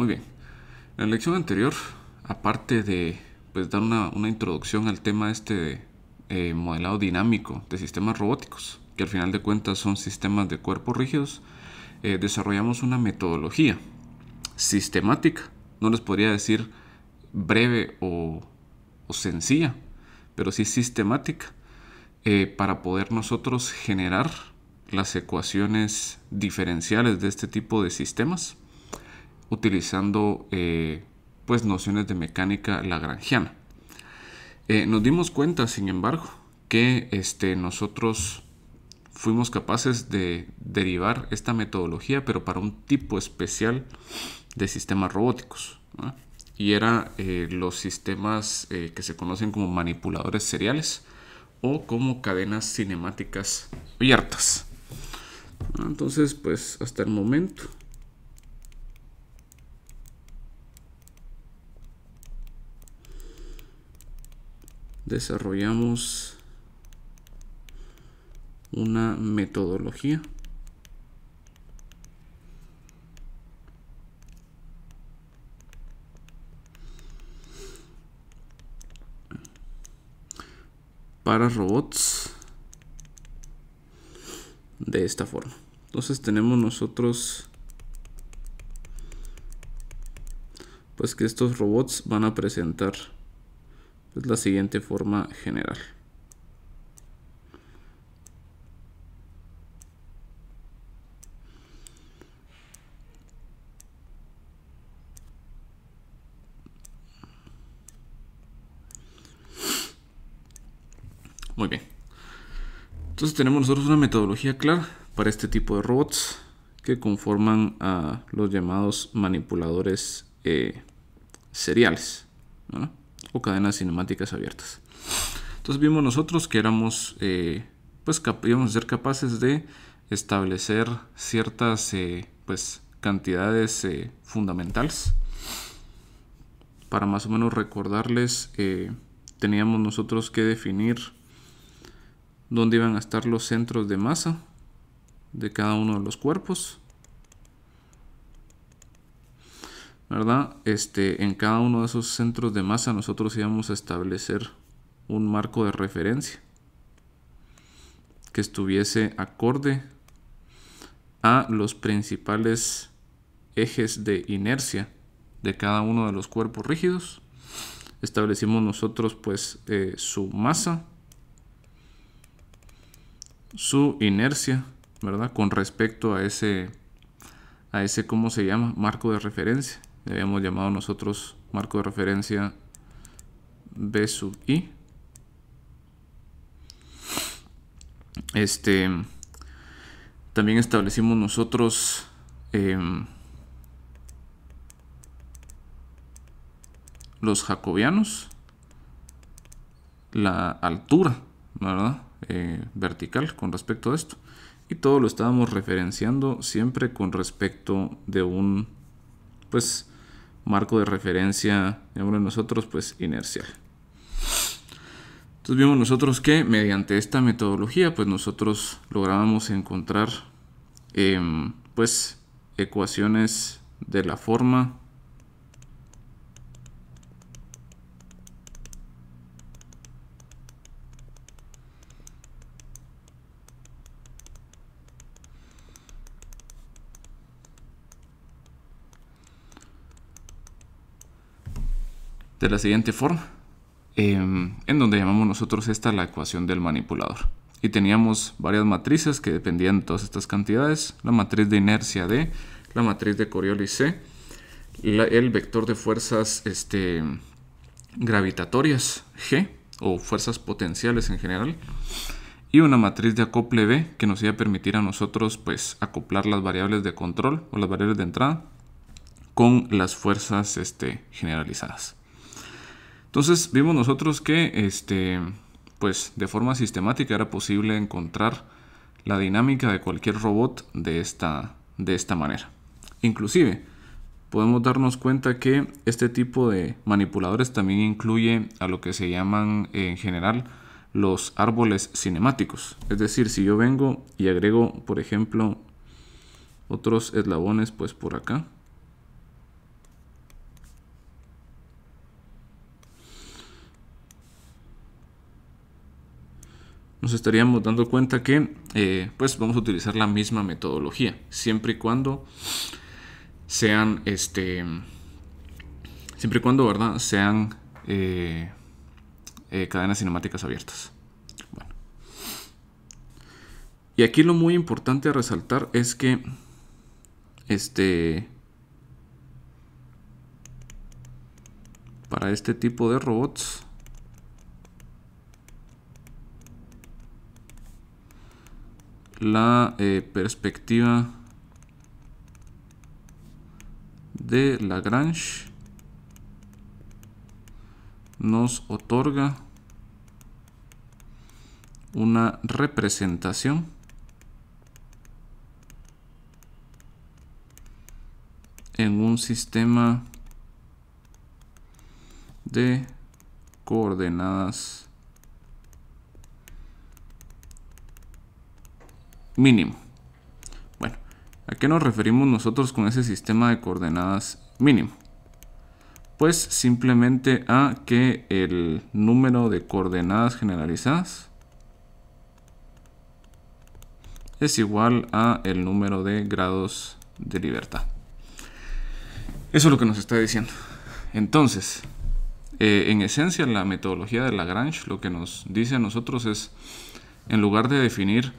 Muy bien. En la lección anterior, aparte de pues, dar una, introducción al tema este de este modelado dinámico de sistemas robóticos, que al final de cuentas son sistemas de cuerpos rígidos, eh, desarrollamos una metodología sistemática. No les podría decir breve o, sencilla, pero sí sistemática, eh, para poder nosotros generar las ecuaciones diferenciales de este tipo de sistemas utilizando eh, pues nociones de mecánica lagrangiana. Eh, nos dimos cuenta, sin embargo, que este, nosotros fuimos capaces de derivar esta metodología, pero para un tipo especial de sistemas robóticos. Y eran eh, los sistemas que se conocen como manipuladores seriales o como cadenas cinemáticas abiertas. Entonces, pues hasta el momento desarrollamos una metodología para robots de esta forma entonces tenemos nosotros pues que estos robots van a presentar es la siguiente forma general. Muy bien. Entonces tenemos nosotros una metodología clara para este tipo de robots que conforman a los llamados manipuladores eh, seriales o cadenas cinemáticas abiertas. Entonces vimos nosotros que éramos, eh, pues íbamos a ser capaces de establecer ciertas, eh, pues, cantidades eh, fundamentales. Para más o menos recordarles, teníamos nosotros que definir dónde iban a estar los centros de masa de cada uno de los cuerpos ¿verdad? Este, en cada uno de esos centros de masa nosotros íbamos a establecer un marco de referencia que estuviese acorde a los principales ejes de inercia de cada uno de los cuerpos rígidos. Establecimos nosotros pues eh, su masa, su inercia, ¿verdad? Con respecto a ese, a ese, ¿cómo se llama? Marco de referencia le habíamos llamado nosotros marco de referencia B sub i. Este, también establecimos nosotros em, los jacobianos, la altura, eh, vertical con respecto a esto. Y todo lo estábamos referenciando siempre con respecto de un pues marco de referencia, digamos nosotros, pues inercial. Entonces vimos nosotros que mediante esta metodología, pues nosotros lográbamos encontrar em, pues ecuaciones de la forma de la siguiente forma, em, en donde llamamos nosotros esta la ecuación del manipulador. Y teníamos varias matrices que dependían de todas estas cantidades, la matriz de inercia D, la matriz de Coriolis C, el vector de fuerzas este, gravitatorias G, o fuerzas potenciales en general, y una matriz de acople B que nos iba a permitir a nosotros pues acoplar las variables de control o las variables de entrada con las fuerzas este, generalizadas. Entonces vimos nosotros que este, pues, de forma sistemática era posible encontrar la dinámica de cualquier robot de esta, de esta manera. Inclusive, podemos darnos cuenta que este tipo de manipuladores también incluye a lo que se llaman en general los árboles cinemáticos. Es decir, si yo vengo y agrego, por ejemplo, otros eslabones pues por acá, nos estaríamos dando cuenta que eh, pues vamos a utilizar la misma metodología, siempre y cuando sean, este, siempre y cuando, ¿verdad? Sean eh, eh, cadenas cinemáticas abiertas. Y aquí lo muy importante a resaltar es que, este, para este tipo de robots, la eh, perspectiva de Lagrange nos otorga una representación en un sistema de coordenadas mínimo. Bueno, ¿a qué nos referimos nosotros con ese sistema de coordenadas mínimo? Pues simplemente a que el número de coordenadas generalizadas es igual a el número de grados de libertad. Eso es lo que nos está diciendo. Entonces, eh, en esencia la metodología de Lagrange lo que nos dice a nosotros es, en lugar de definir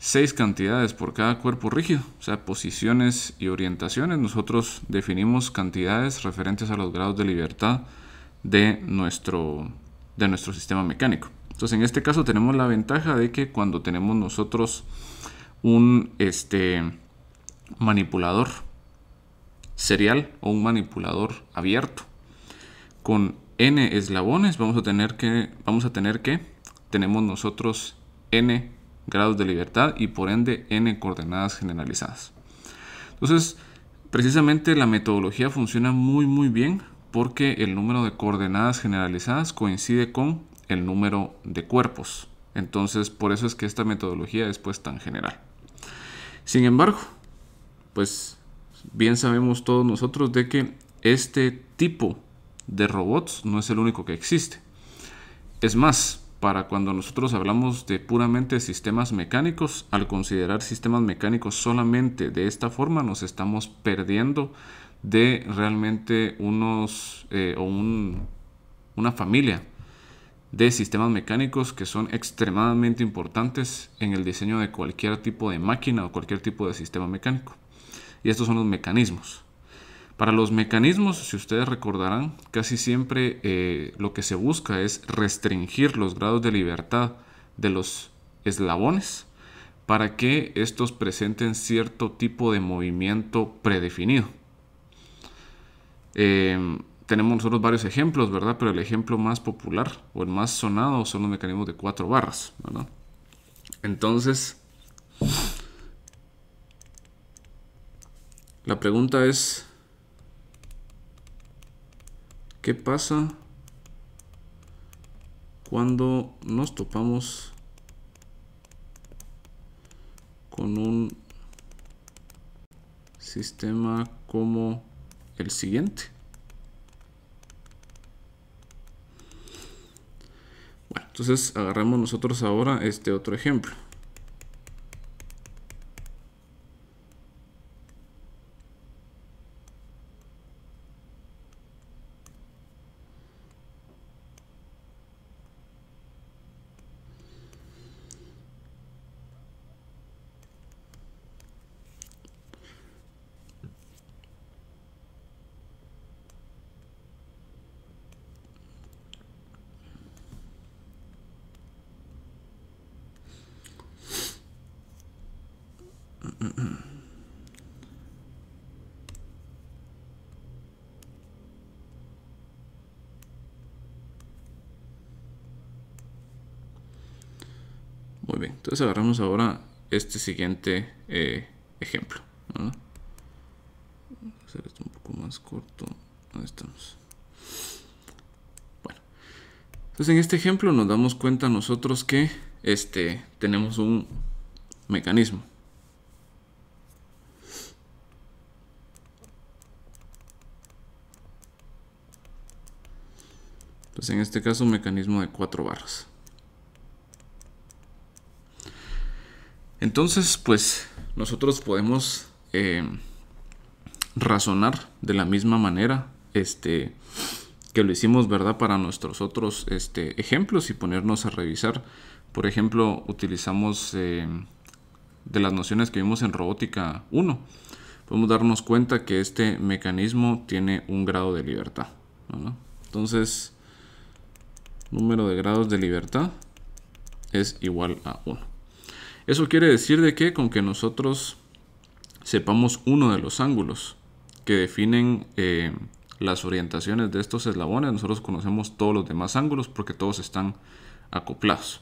seis cantidades por cada cuerpo rígido, o sea, posiciones y orientaciones. Nosotros definimos cantidades referentes a los grados de libertad de nuestro, de nuestro sistema mecánico. Entonces, en este caso tenemos la ventaja de que cuando tenemos nosotros un este, manipulador serial o un manipulador abierto con n eslabones, vamos a tener que, vamos a tener que tenemos nosotros n grados de libertad y por ende n coordenadas generalizadas. Entonces, precisamente la metodología funciona muy muy bien porque el número de coordenadas generalizadas coincide con el número de cuerpos. Entonces, por eso es que esta metodología es pues, tan general. Sin embargo, pues bien sabemos todos nosotros de que este tipo de robots no es el único que existe. Es más, para cuando nosotros hablamos de puramente sistemas mecánicos, al considerar sistemas mecánicos solamente de esta forma nos estamos perdiendo de realmente unos eh, o una familia de sistemas mecánicos que son extremadamente importantes en el diseño de cualquier tipo de máquina o cualquier tipo de sistema mecánico. Y estos son los mecanismos. Para los mecanismos, si ustedes recordarán, casi siempre eh, lo que se busca es restringir los grados de libertad de los eslabones para que estos presenten cierto tipo de movimiento predefinido. Em, tenemos nosotros varios ejemplos, ¿verdad? Pero el ejemplo más popular o el más sonado son los mecanismos de cuatro barras, ¿verdad? Entonces, la pregunta es, ¿Qué pasa cuando nos topamos con un sistema como el siguiente? Bueno, entonces agarramos nosotros ahora este otro ejemplo. agarramos ahora este siguiente eh, ejemplo. a hacer esto un poco más corto. estamos. Bueno. Entonces en este ejemplo nos damos cuenta nosotros que este, tenemos un mecanismo. Entonces en este caso un mecanismo de cuatro barras. Entonces, pues nosotros podemos eh, razonar de la misma manera este, que lo hicimos, ¿verdad? Para nuestros otros este, ejemplos y ponernos a revisar. Por ejemplo, utilizamos eh, de las nociones que vimos en robótica 1. Podemos darnos cuenta que este mecanismo tiene un grado de libertad. Entonces, número de grados de libertad es igual a 1. Eso quiere decir de que con que nosotros sepamos uno de los ángulos que definen eh, las orientaciones de estos eslabones, nosotros conocemos todos los demás ángulos porque todos están acoplados.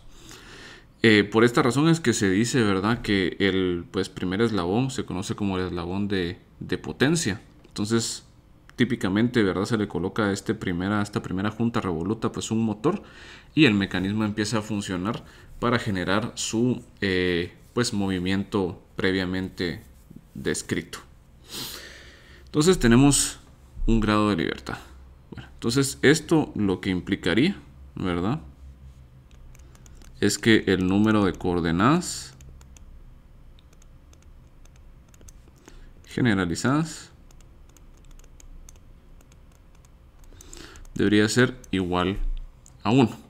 Eh, por esta razón es que se dice, ¿verdad?, que el pues, primer eslabón se conoce como el eslabón de, potencia. Entonces, típicamente, ¿verdad?, se le coloca este primera, esta primera junta revoluta, pues un motor, y el mecanismo empieza a funcionar para generar su eh, pues, movimiento previamente descrito. Entonces tenemos un grado de libertad. entonces esto lo que implicaría, ¿verdad? Es que el número de coordenadas generalizadas debería ser igual a 1.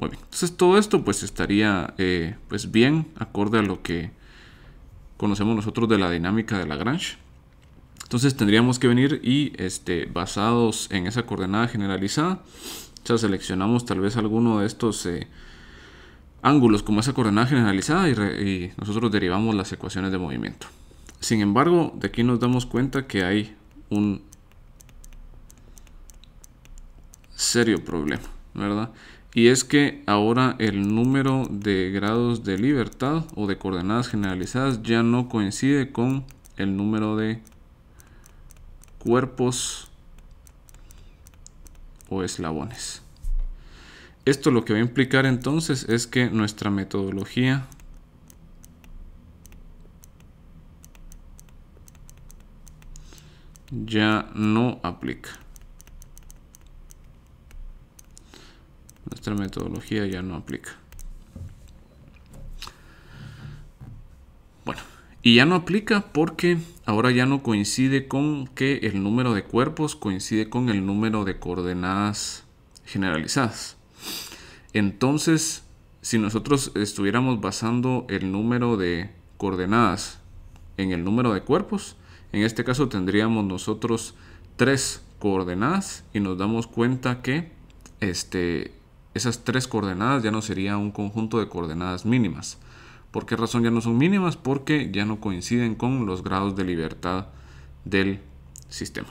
Muy entonces todo esto pues estaría eh, pues bien acorde a lo que conocemos nosotros de la dinámica de Lagrange. Entonces tendríamos que venir y este, basados en esa coordenada generalizada, ya seleccionamos tal vez alguno de estos eh, ángulos como esa coordenada generalizada y, y, nosotros derivamos las ecuaciones de movimiento. Sin embargo, de aquí nos damos cuenta que hay un serio problema, ¿verdad? Y es que ahora el número de grados de libertad o de coordenadas generalizadas ya no coincide con el número de cuerpos o eslabones. Esto lo que va a implicar entonces es que nuestra metodología ya no aplica. Nuestra metodología ya no aplica. Bueno, y ya no aplica porque ahora ya no coincide con que el número de cuerpos coincide con el número de coordenadas generalizadas. Entonces, si nosotros estuviéramos basando el número de coordenadas en el número de cuerpos, en este caso tendríamos nosotros tres coordenadas y nos damos cuenta que este, esas tres coordenadas ya no sería un conjunto de coordenadas mínimas. ¿Por qué razón ya no son mínimas? Porque ya no coinciden con los grados de libertad del sistema.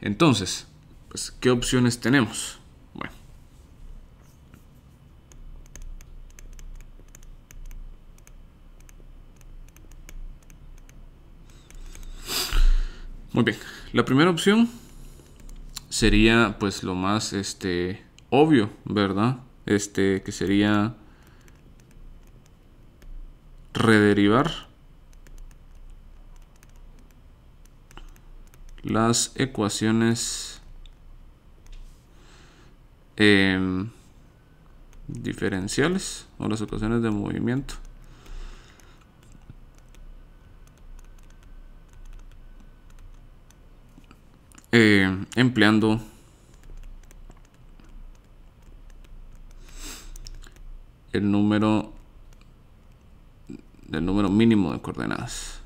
Entonces, pues, ¿qué opciones tenemos? Bueno. Muy bien. La primera opción sería pues lo más este obvio, ¿verdad? Este, que sería rederivar las ecuaciones em, diferenciales o las ecuaciones de movimiento. Em, empleando el número número mínimo de coordenadas.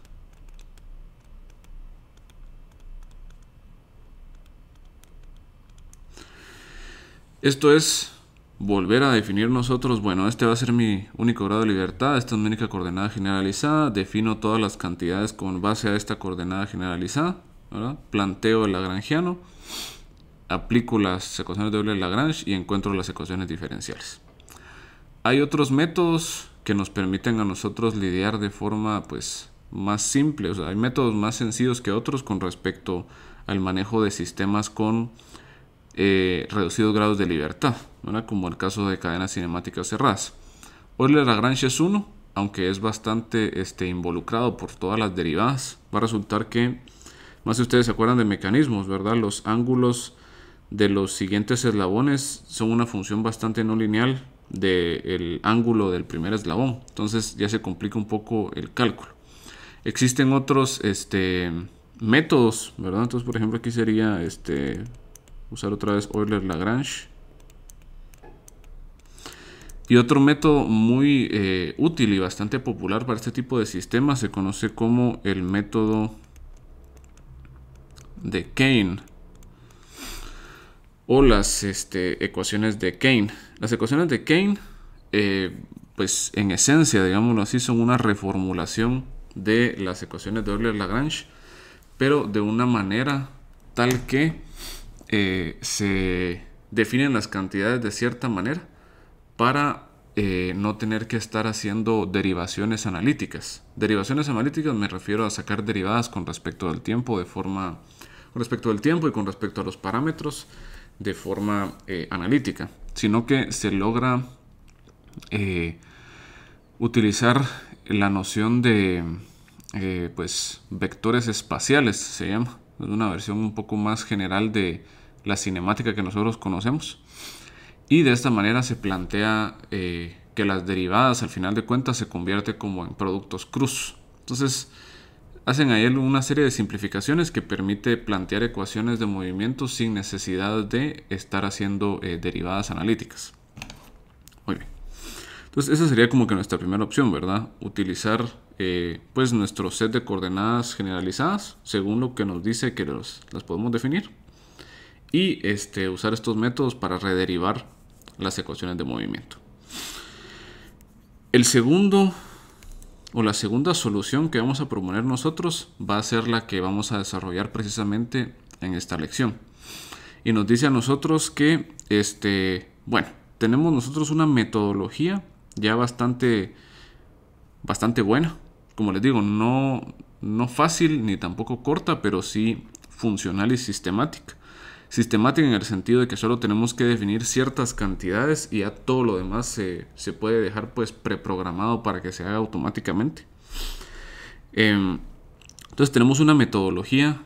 Esto es volver a definir nosotros, bueno, este va a ser mi único grado de libertad, esta es mi única coordenada generalizada, defino todas las cantidades con base a esta coordenada generalizada, planteo el lagrangiano, aplico las ecuaciones de Euler-Lagrange y encuentro las ecuaciones diferenciales. Hay otros métodos que nos permiten a nosotros lidiar de forma pues más simple, o hay métodos más sencillos que otros con respecto al manejo de sistemas con eh, reducidos grados de libertad, como el caso de cadenas cinemáticas cerradas. Euler Lagrange es uno, aunque es bastante este, involucrado por todas las derivadas, va a resultar que, más si ustedes se acuerdan de mecanismos, ¿verdad? Los ángulos de los siguientes eslabones son una función bastante no lineal del ángulo del primer eslabón. Entonces ya se complica un poco el cálculo. Existen otros este, métodos, ¿verdad? Entonces, por ejemplo, aquí sería este, usar otra vez Euler-Lagrange. Y otro método muy eh, útil y bastante popular para este tipo de sistemas se conoce como el método de Kane o las este, ecuaciones de Kane. Las ecuaciones de Kane, eh, pues en esencia, digámoslo así, son una reformulación de las ecuaciones de Euler-Lagrange, pero de una manera tal que eh, se definen las cantidades de cierta manera para eh, no tener que estar haciendo derivaciones analíticas. Derivaciones analíticas me refiero a sacar derivadas con respecto al tiempo de forma con respecto al tiempo y con respecto a los parámetros de forma analítica sino que se logra eh, utilizar la noción de eh, pues vectores espaciales se llama es una versión un poco más general de la cinemática que nosotros conocemos y de esta manera se plantea eh, que las derivadas al final de cuentas se convierte como en productos cruz entonces Hacen ahí una serie de simplificaciones que permite plantear ecuaciones de movimiento sin necesidad de estar haciendo eh, derivadas analíticas. Muy bien. Entonces esa sería como que nuestra primera opción, ¿verdad? Utilizar eh, pues nuestro set de coordenadas generalizadas según lo que nos dice que los, las podemos definir y este, usar estos métodos para rederivar las ecuaciones de movimiento. El segundo o la segunda solución que vamos a proponer nosotros va a ser la que vamos a desarrollar precisamente en esta lección. Y nos dice a nosotros que, este, bueno, tenemos nosotros una metodología ya bastante, bastante buena. Como les digo, no, no fácil ni tampoco corta, pero sí funcional y sistemática sistemática en el sentido de que solo tenemos que definir ciertas cantidades y ya todo lo demás se, puede dejar pues preprogramado para que se haga automáticamente. Em, entonces tenemos una metodología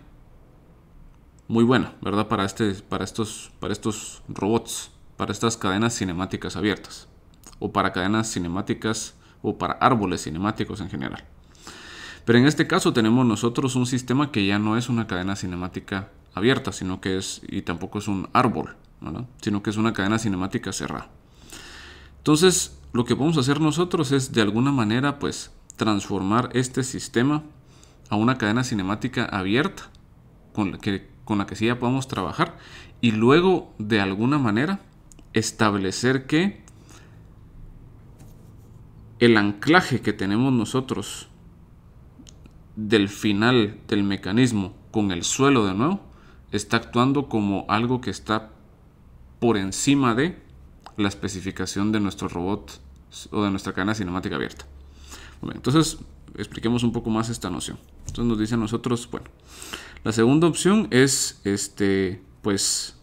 muy buena, ¿verdad? Para, este, para, estos, para estos robots, para estas cadenas cinemáticas abiertas, o para cadenas cinemáticas, o para árboles cinemáticos en general. Pero en este caso tenemos nosotros un sistema que ya no es una cadena cinemática abierta, sino que es, y tampoco es un árbol, sino que es una cadena cinemática cerrada. Entonces, lo que podemos hacer nosotros es de alguna manera, pues, transformar este sistema a una cadena cinemática abierta con la que, con la que sí ya podemos trabajar y luego de alguna manera establecer que el anclaje que tenemos nosotros del final del mecanismo con el suelo de nuevo está actuando como algo que está por encima de la especificación de nuestro robot o de nuestra cadena cinemática abierta. entonces, expliquemos un poco más esta noción. Entonces nos dice a nosotros, bueno, la segunda opción es, este, pues,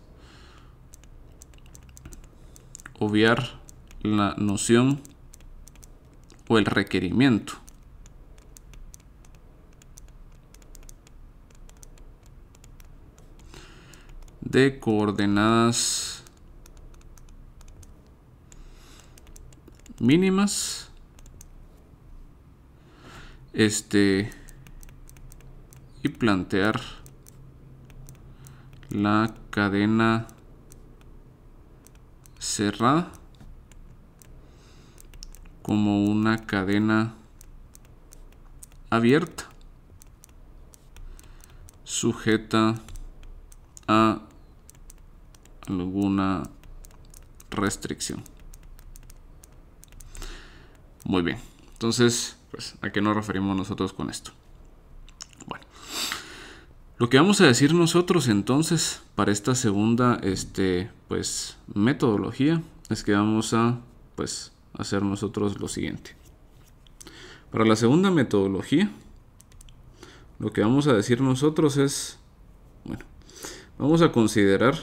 obviar la noción o el requerimiento de coordenadas mínimas este y plantear la cadena cerrada como una cadena abierta sujeta a alguna restricción. Muy bien. Entonces, pues, ¿a qué nos referimos nosotros con esto? Bueno, lo que vamos a decir nosotros entonces para esta segunda este, pues, metodología es que vamos a pues, hacer nosotros lo siguiente. Para la segunda metodología, lo que vamos a decir nosotros es, bueno, vamos a considerar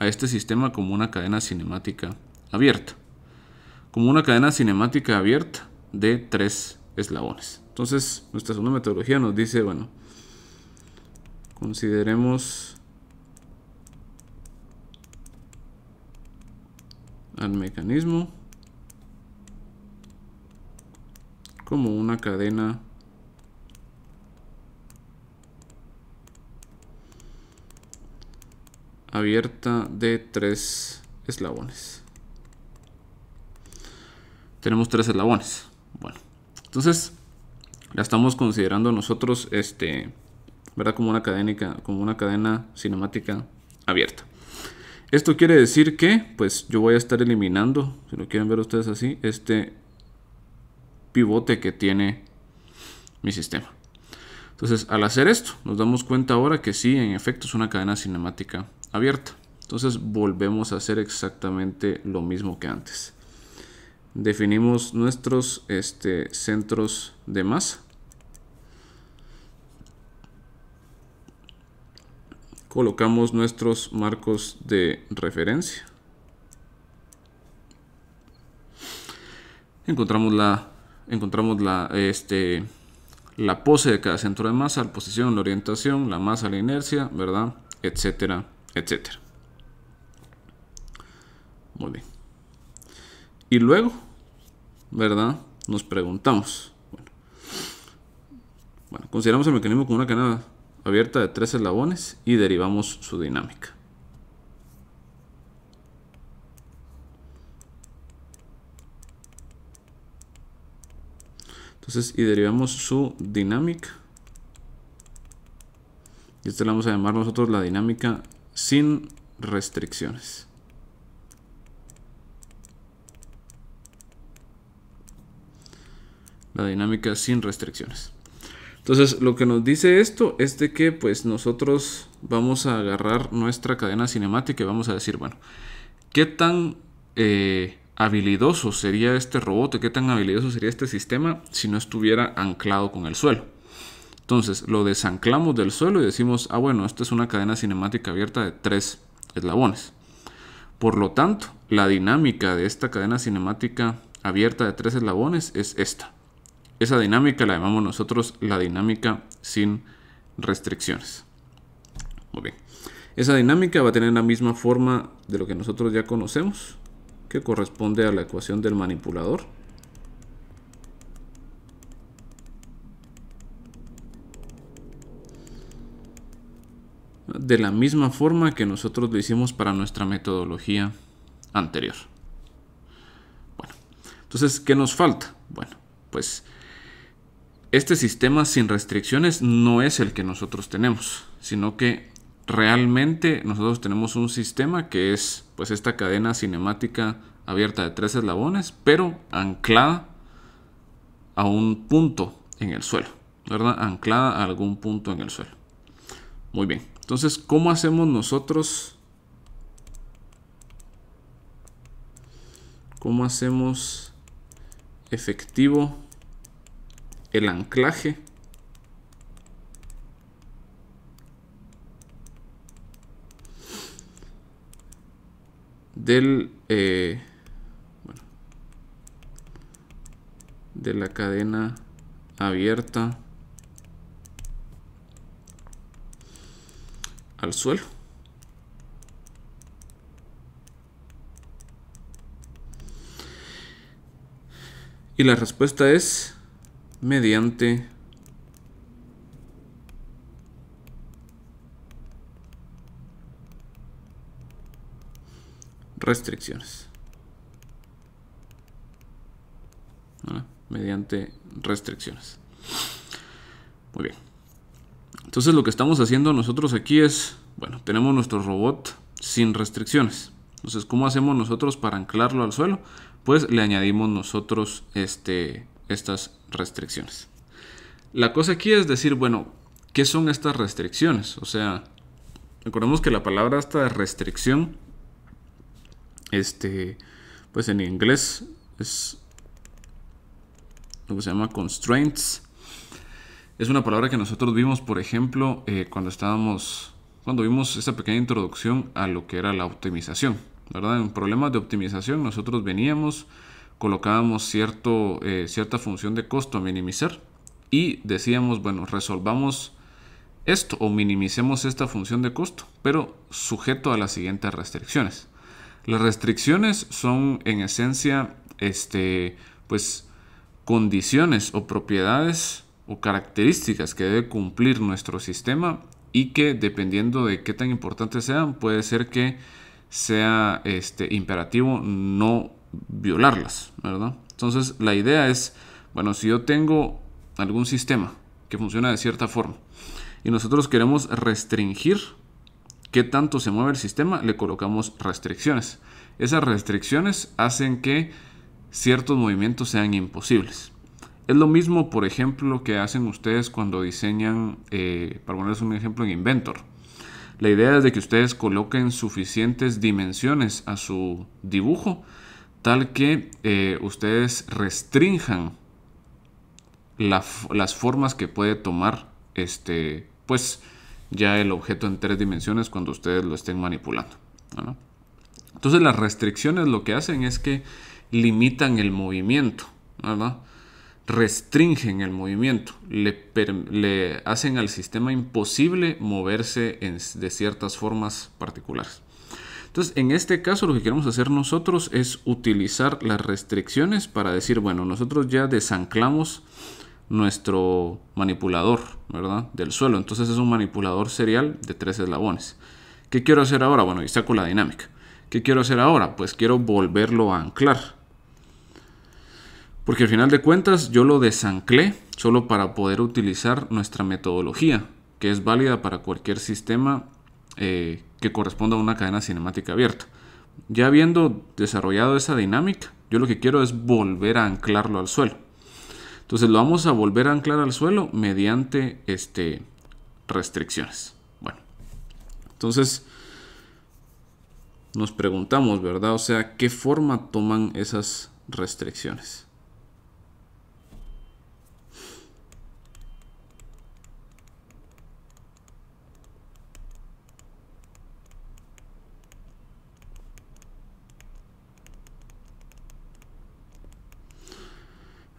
a este sistema como una cadena cinemática abierta. Como una cadena cinemática abierta de tres eslabones. Entonces, nuestra segunda metodología nos dice, bueno, consideremos al mecanismo como una cadena abierta de tres eslabones. Tenemos tres eslabones. Bueno, entonces la estamos considerando nosotros este, ¿verdad? Como una, cadena, como una cadena cinemática abierta. Esto quiere decir que, pues yo voy a estar eliminando, si lo quieren ver ustedes así, este pivote que tiene mi sistema. Entonces, al hacer esto, nos damos cuenta ahora que sí, en efecto, es una cadena cinemática abierta. Entonces, volvemos a hacer exactamente lo mismo que antes. Definimos nuestros este, centros de masa. Colocamos nuestros marcos de referencia. Encontramos la, encontramos la, este, la pose de cada centro de masa, la posición, la orientación, la masa, la inercia, ¿verdad? Etcétera, etcétera. Muy bien. Y luego, ¿verdad? Nos preguntamos. Bueno, consideramos el mecanismo como una cadena abierta de tres eslabones y derivamos su dinámica. Entonces, y derivamos su dinámica. Y esto lo vamos a llamar nosotros la dinámica sin restricciones. La dinámica sin restricciones. Entonces, lo que nos dice esto es de que pues nosotros vamos a agarrar nuestra cadena cinemática y vamos a decir, bueno, ¿qué tan... Eh, habilidoso sería este robot, qué tan habilidoso sería este sistema si no estuviera anclado con el suelo. Entonces lo desanclamos del suelo y decimos, ah bueno, esta es una cadena cinemática abierta de tres eslabones. Por lo tanto, la dinámica de esta cadena cinemática abierta de tres eslabones es esta. Esa dinámica la llamamos nosotros la dinámica sin restricciones. Muy bien. Esa dinámica va a tener la misma forma de lo que nosotros ya conocemos que corresponde a la ecuación del manipulador. De la misma forma que nosotros lo hicimos para nuestra metodología anterior. Bueno, entonces, ¿qué nos falta? Bueno, pues este sistema sin restricciones no es el que nosotros tenemos, sino que realmente nosotros tenemos un sistema que es pues esta cadena cinemática abierta de tres eslabones, pero anclada a un punto en el suelo, ¿verdad? Anclada a algún punto en el suelo. Muy bien, entonces, ¿cómo hacemos nosotros? ¿Cómo hacemos efectivo el anclaje del eh, de la cadena abierta al suelo y la respuesta es mediante restricciones. Mediante restricciones. Muy bien. Entonces lo que estamos haciendo nosotros aquí es, bueno, tenemos nuestro robot sin restricciones. Entonces, ¿cómo hacemos nosotros para anclarlo al suelo? Pues le añadimos nosotros este, estas restricciones. La cosa aquí es decir, bueno, ¿qué son estas restricciones? O sea, recordemos que la palabra esta restricción este, pues en inglés es lo que se llama constraints. Es una palabra que nosotros vimos, por ejemplo, eh, cuando estábamos, cuando vimos esta pequeña introducción a lo que era la optimización, ¿verdad? En problemas de optimización nosotros veníamos, colocábamos cierto, eh, cierta función de costo a minimizar y decíamos, bueno, resolvamos esto o minimicemos esta función de costo, pero sujeto a las siguientes restricciones. Las restricciones son en esencia este, pues, condiciones o propiedades o características que debe cumplir nuestro sistema y que dependiendo de qué tan importantes sean, puede ser que sea este, imperativo no violarlas, Entonces la idea es, bueno, si yo tengo algún sistema que funciona de cierta forma y nosotros queremos restringir qué tanto se mueve el sistema, le colocamos restricciones. Esas restricciones hacen que ciertos movimientos sean imposibles. Es lo mismo, por ejemplo, que hacen ustedes cuando diseñan, eh, para ponerles un ejemplo, en Inventor. La idea es de que ustedes coloquen suficientes dimensiones a su dibujo, tal que eh, ustedes restrinjan las formas que puede tomar este, pues, ya el objeto en tres dimensiones cuando ustedes lo estén manipulando. Entonces las restricciones lo que hacen es que limitan el movimiento, restringen el movimiento, le, hacen al sistema imposible moverse de ciertas formas particulares. Entonces, en este caso lo que queremos hacer nosotros es utilizar las restricciones para decir, bueno, nosotros ya desanclamos nuestro manipulador, ¿verdad? Del suelo. Entonces es un manipulador serial de tres eslabones. ¿Qué quiero hacer ahora? Bueno, y saco la dinámica. ¿Qué quiero hacer ahora? Pues quiero volverlo a anclar. Porque al final de cuentas yo lo desanclé solo para poder utilizar nuestra metodología, que es válida para cualquier sistema eh, que corresponda a una cadena cinemática abierta. Ya habiendo desarrollado esa dinámica, yo lo que quiero es volver a anclarlo al suelo. Entonces lo vamos a volver a anclar al suelo mediante este, restricciones. Bueno, entonces nos preguntamos, ¿verdad? O sea, ¿qué forma toman esas restricciones?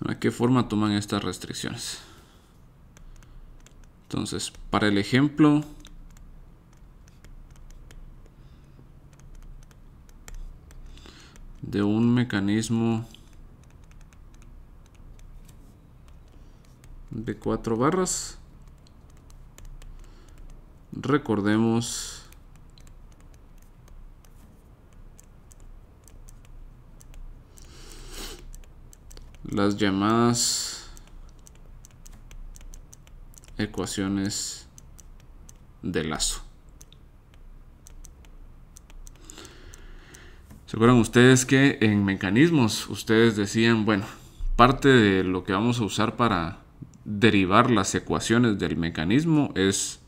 ¿En ¿qué forma toman estas restricciones? Entonces, para el ejemplo... de un mecanismo de cuatro barras recordemos las llamadas ecuaciones de lazo. ¿Se acuerdan ustedes que en mecanismos ustedes decían, bueno, parte de lo que vamos a usar para derivar las ecuaciones del mecanismo es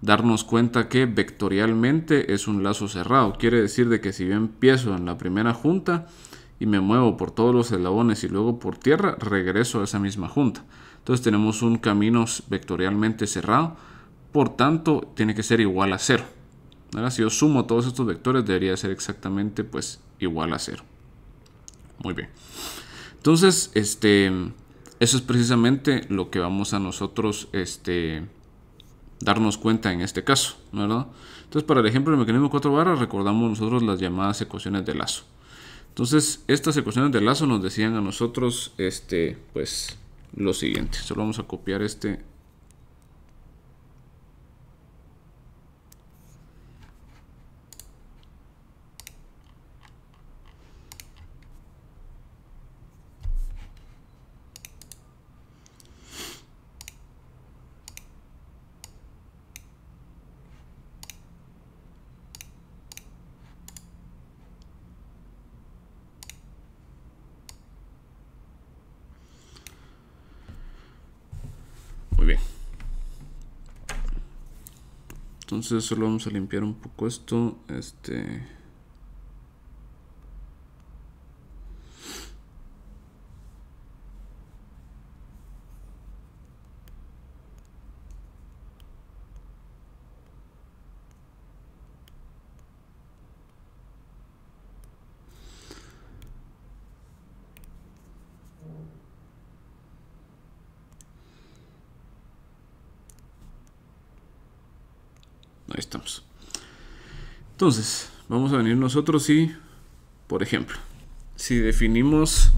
darnos cuenta que vectorialmente es un lazo cerrado. Quiere decir de que si yo empiezo en la primera junta, y me muevo por todos los eslabones y luego por tierra, regreso a esa misma junta. Entonces tenemos un camino vectorialmente cerrado, por tanto tiene que ser igual a cero. Si yo sumo todos estos vectores debería ser exactamente pues igual a cero. Muy bien. Entonces, este, eso es precisamente lo que vamos a nosotros este, darnos cuenta en este caso, Entonces, para el ejemplo del mecanismo 4 barras, recordamos nosotros las llamadas ecuaciones de lazo. Entonces, estas ecuaciones de lazo nos decían a nosotros, este, pues, lo siguiente. Solo vamos a copiar este entonces solo vamos a limpiar un poco esto este Entonces, vamos a venir nosotros y, por ejemplo, si definimos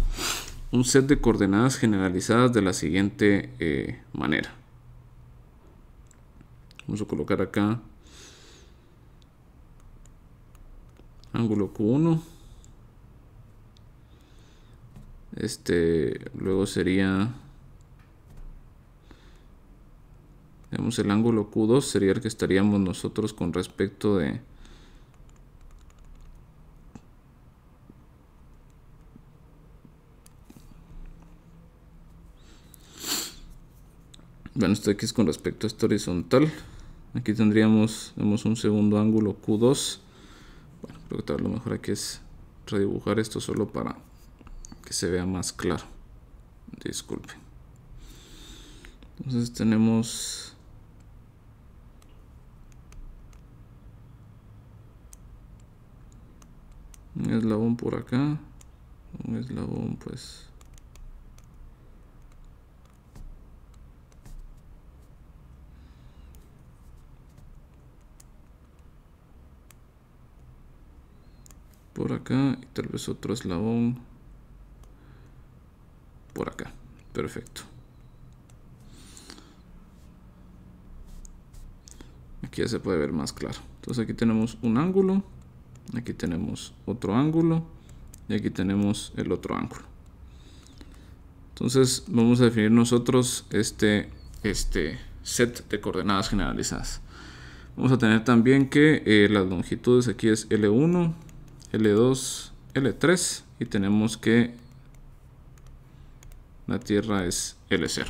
un set de coordenadas generalizadas de la siguiente eh, manera. Vamos a colocar acá ángulo Q1. Este, luego sería, tenemos el ángulo Q2 sería el que estaríamos nosotros con respecto de bueno, esto aquí es con respecto a esta horizontal. Aquí tendríamos, un segundo ángulo Q2. Bueno, creo que tal vez lo mejor aquí es redibujar esto solo para que se vea más claro. Disculpen. Entonces tenemos... Un eslabón por acá. Un eslabón pues por acá y tal vez otro eslabón por acá. Perfecto. Aquí ya se puede ver más claro. Entonces aquí tenemos un ángulo, aquí tenemos otro ángulo y aquí tenemos el otro ángulo. Entonces vamos a definir nosotros este, este set de coordenadas generalizadas. Vamos a tener también que eh, las longitudes aquí es L1, L2, L3 y tenemos que la tierra es L0.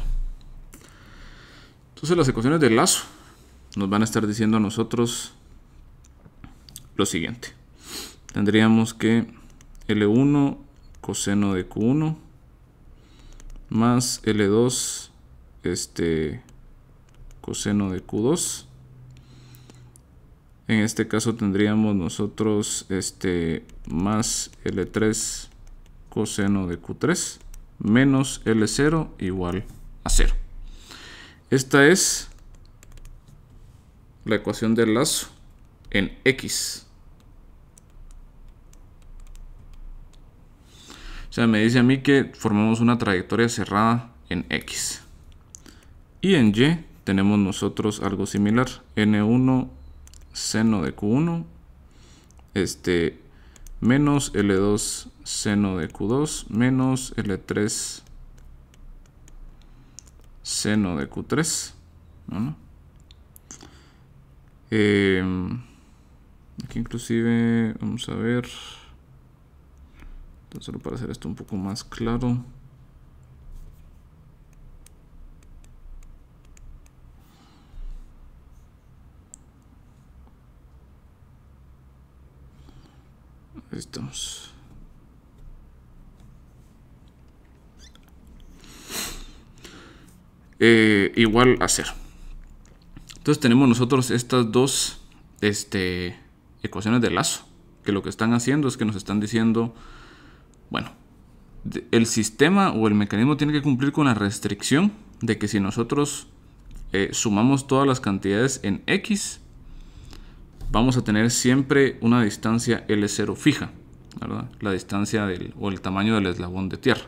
Entonces las ecuaciones de lazo nos van a estar diciendo a nosotros lo siguiente. Tendríamos que L1 coseno de Q1 más L2 este coseno de Q2 en este caso tendríamos nosotros este más L3 coseno de Q3 menos L0 igual a 0. Esta es la ecuación del lazo en X. O sea, me dice a mí que formamos una trayectoria cerrada en X. Y en Y tenemos nosotros algo similar. N1 seno de Q1, este, menos L2 seno de Q2, menos L3 seno de Q3. Em, aquí inclusive, vamos a ver, solo para hacer esto un poco más claro. Eh, igual a 0 Entonces tenemos nosotros estas dos este, ecuaciones de lazo, que lo que están haciendo es que nos están diciendo, bueno, el sistema o el mecanismo tiene que cumplir con la restricción de que si nosotros eh, sumamos todas las cantidades en X, vamos a tener siempre una distancia L0 fija, la distancia o el tamaño del eslabón de tierra.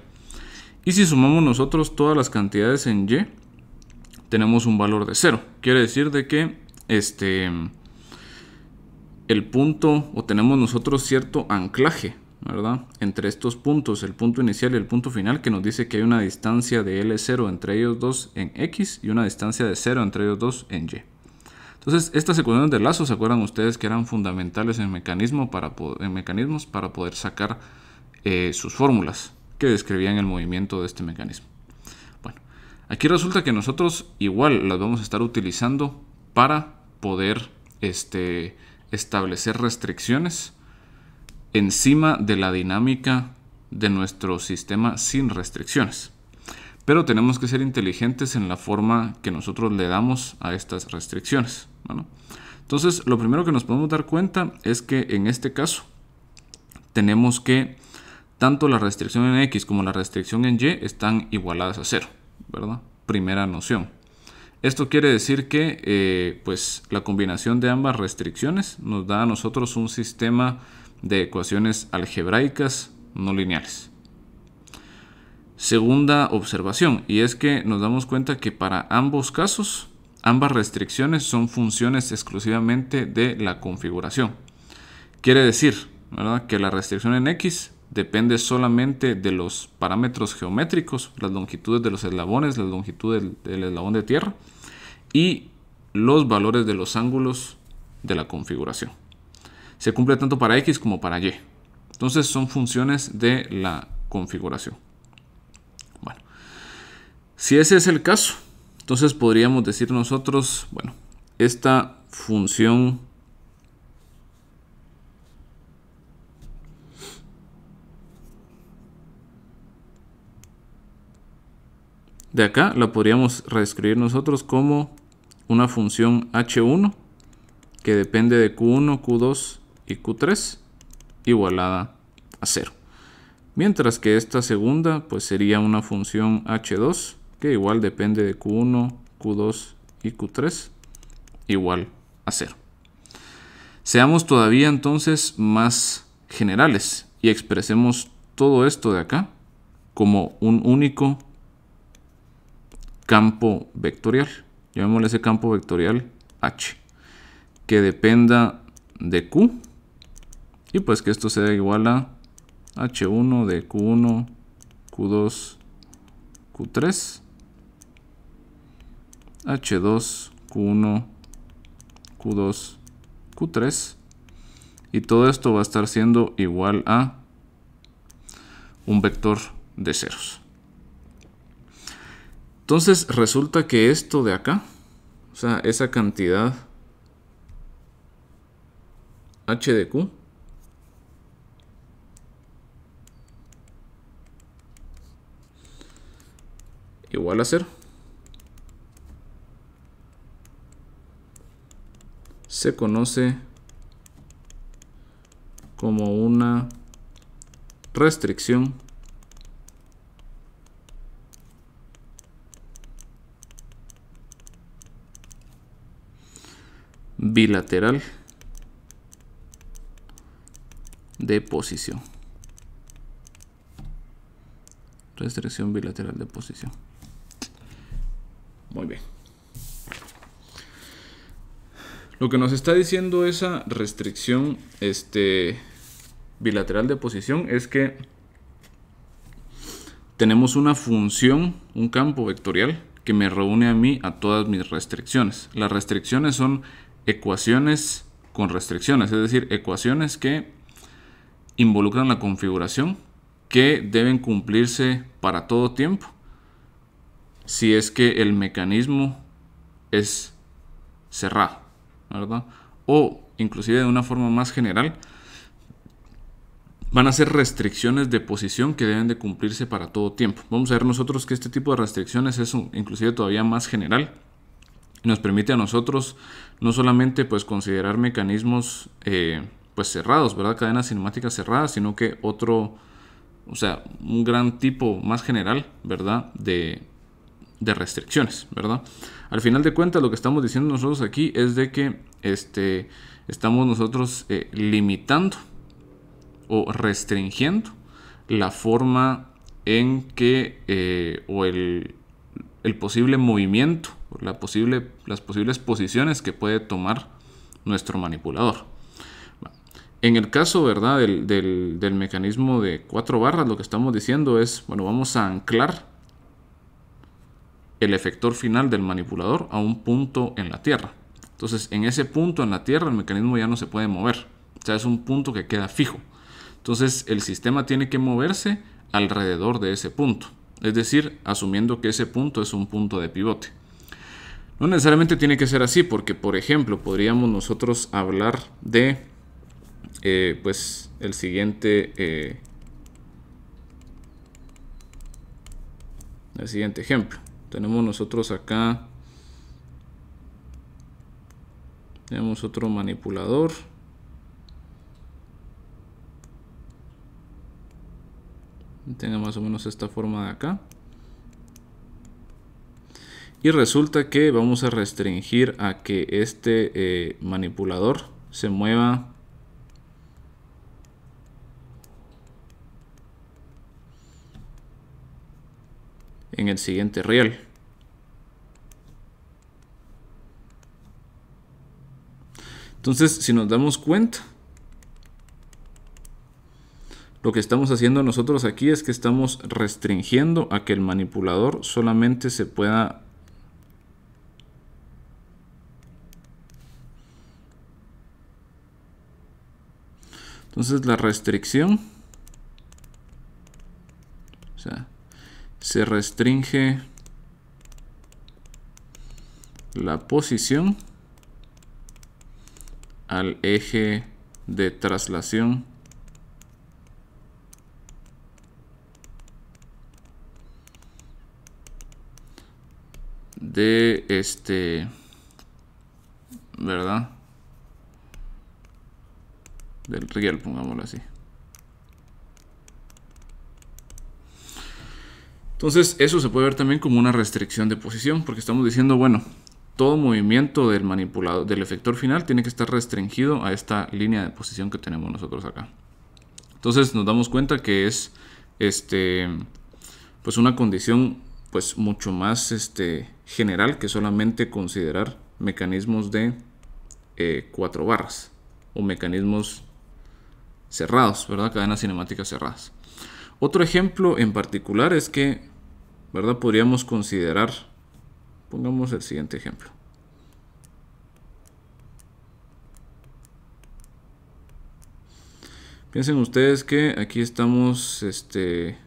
Y si sumamos nosotros todas las cantidades en Y, tenemos un valor de 0. Quiere decir de que este, el punto, o tenemos nosotros cierto anclaje, ¿verdad? Entre estos puntos, el punto inicial y el punto final, que nos dice que hay una distancia de L0 entre ellos dos en X y una distancia de 0 entre ellos dos en Y. Entonces, estas ecuaciones de lazo, ¿se acuerdan ustedes que eran fundamentales en, mecanismo para mecanismos para poder sacar eh, sus fórmulas que describían el movimiento de este mecanismo? Bueno, aquí resulta que nosotros igual las vamos a estar utilizando para poder este, establecer restricciones encima de la dinámica de nuestro sistema sin restricciones pero tenemos que ser inteligentes en la forma que nosotros le damos a estas restricciones. Entonces, lo primero que nos podemos dar cuenta es que en este caso tenemos que tanto la restricción en X como la restricción en Y están igualadas a cero, ¿verdad? Primera noción. Esto quiere decir que eh, pues, la combinación de ambas restricciones nos da a nosotros un sistema de ecuaciones algebraicas no lineales. Segunda observación, y es que nos damos cuenta que para ambos casos, ambas restricciones son funciones exclusivamente de la configuración. Quiere decir que la restricción en X depende solamente de los parámetros geométricos, las longitudes de los eslabones, la longitud del eslabón de tierra y los valores de los ángulos de la configuración. Se cumple tanto para X como para Y. Entonces son funciones de la configuración. Si ese es el caso, entonces podríamos decir nosotros, bueno, esta función de acá la podríamos reescribir nosotros como una función h1 que depende de q1, q2 y q3 igualada a 0. Mientras que esta segunda pues sería una función h2 que igual depende de Q1, Q2 y Q3, igual a 0. Seamos todavía entonces más generales y expresemos todo esto de acá como un único campo vectorial. Llamémosle ese campo vectorial H, que dependa de Q y pues que esto sea igual a H1 de Q1, Q2, Q3 H2, Q1, Q2, Q3. Y todo esto va a estar siendo igual a un vector de ceros. Entonces resulta que esto de acá, o sea, esa cantidad H de Q, igual a cero. se conoce como una restricción bilateral de posición. Restricción bilateral de posición. Muy bien. Lo que nos está diciendo esa restricción este, bilateral de posición es que tenemos una función, un campo vectorial que me reúne a mí a todas mis restricciones. Las restricciones son ecuaciones con restricciones, es decir, ecuaciones que involucran la configuración que deben cumplirse para todo tiempo si es que el mecanismo es cerrado. ¿verdad? O inclusive de una forma más general, van a ser restricciones de posición que deben de cumplirse para todo tiempo. Vamos a ver nosotros que este tipo de restricciones es inclusive todavía más general nos permite a nosotros no solamente pues considerar mecanismos eh, pues cerrados, ¿verdad? Cadenas cinemáticas cerradas, sino que otro, o sea, un gran tipo más general, ¿verdad? De, de restricciones, ¿verdad? Al final de cuentas, lo que estamos diciendo nosotros aquí es de que este, estamos nosotros eh, limitando o restringiendo la forma en que eh, o el, posible movimiento, la posible, las posibles posiciones que puede tomar nuestro manipulador. En el caso ¿verdad? del mecanismo de cuatro barras, lo que estamos diciendo es, bueno, vamos a anclar el efector final del manipulador a un punto en la Tierra. Entonces, en ese punto en la Tierra el mecanismo ya no se puede mover. O sea, es un punto que queda fijo. Entonces, el sistema tiene que moverse alrededor de ese punto. Es decir, asumiendo que ese punto es un punto de pivote. No necesariamente tiene que ser así, porque, por ejemplo, podríamos nosotros hablar de, eh, pues, el siguiente... Eh, el siguiente ejemplo tenemos nosotros acá tenemos otro manipulador tenga más o menos esta forma de acá y resulta que vamos a restringir a que este eh, manipulador se mueva en el siguiente real. Entonces, si nos damos cuenta, lo que estamos haciendo nosotros aquí es que estamos restringiendo a que el manipulador solamente se pueda Entonces la restricción, sea, se restringe la posición al eje de traslación de este verdad del riel pongámoslo así Entonces eso se puede ver también como una restricción de posición, porque estamos diciendo, bueno, todo movimiento del manipulado, del efector final, tiene que estar restringido a esta línea de posición que tenemos nosotros acá. Entonces nos damos cuenta que es este, pues una condición pues mucho más este, general que solamente considerar mecanismos de eh, cuatro barras o mecanismos cerrados, ¿verdad? Cadenas cinemáticas cerradas. Otro ejemplo en particular es que ¿verdad? Podríamos considerar, pongamos el siguiente ejemplo. Piensen ustedes que aquí estamos, este...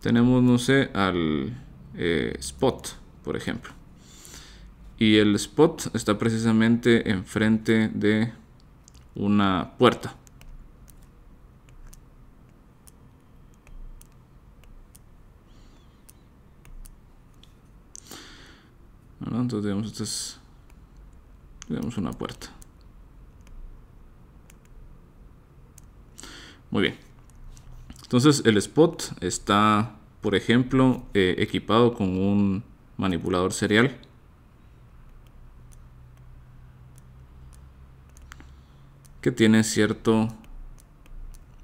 Tenemos, no sé, al eh, spot, por ejemplo y el spot está precisamente enfrente de una puerta. Entonces digamos, esta es, una puerta. Muy bien. Entonces el spot está, por ejemplo, eh, equipado con un manipulador serial que tiene cierto,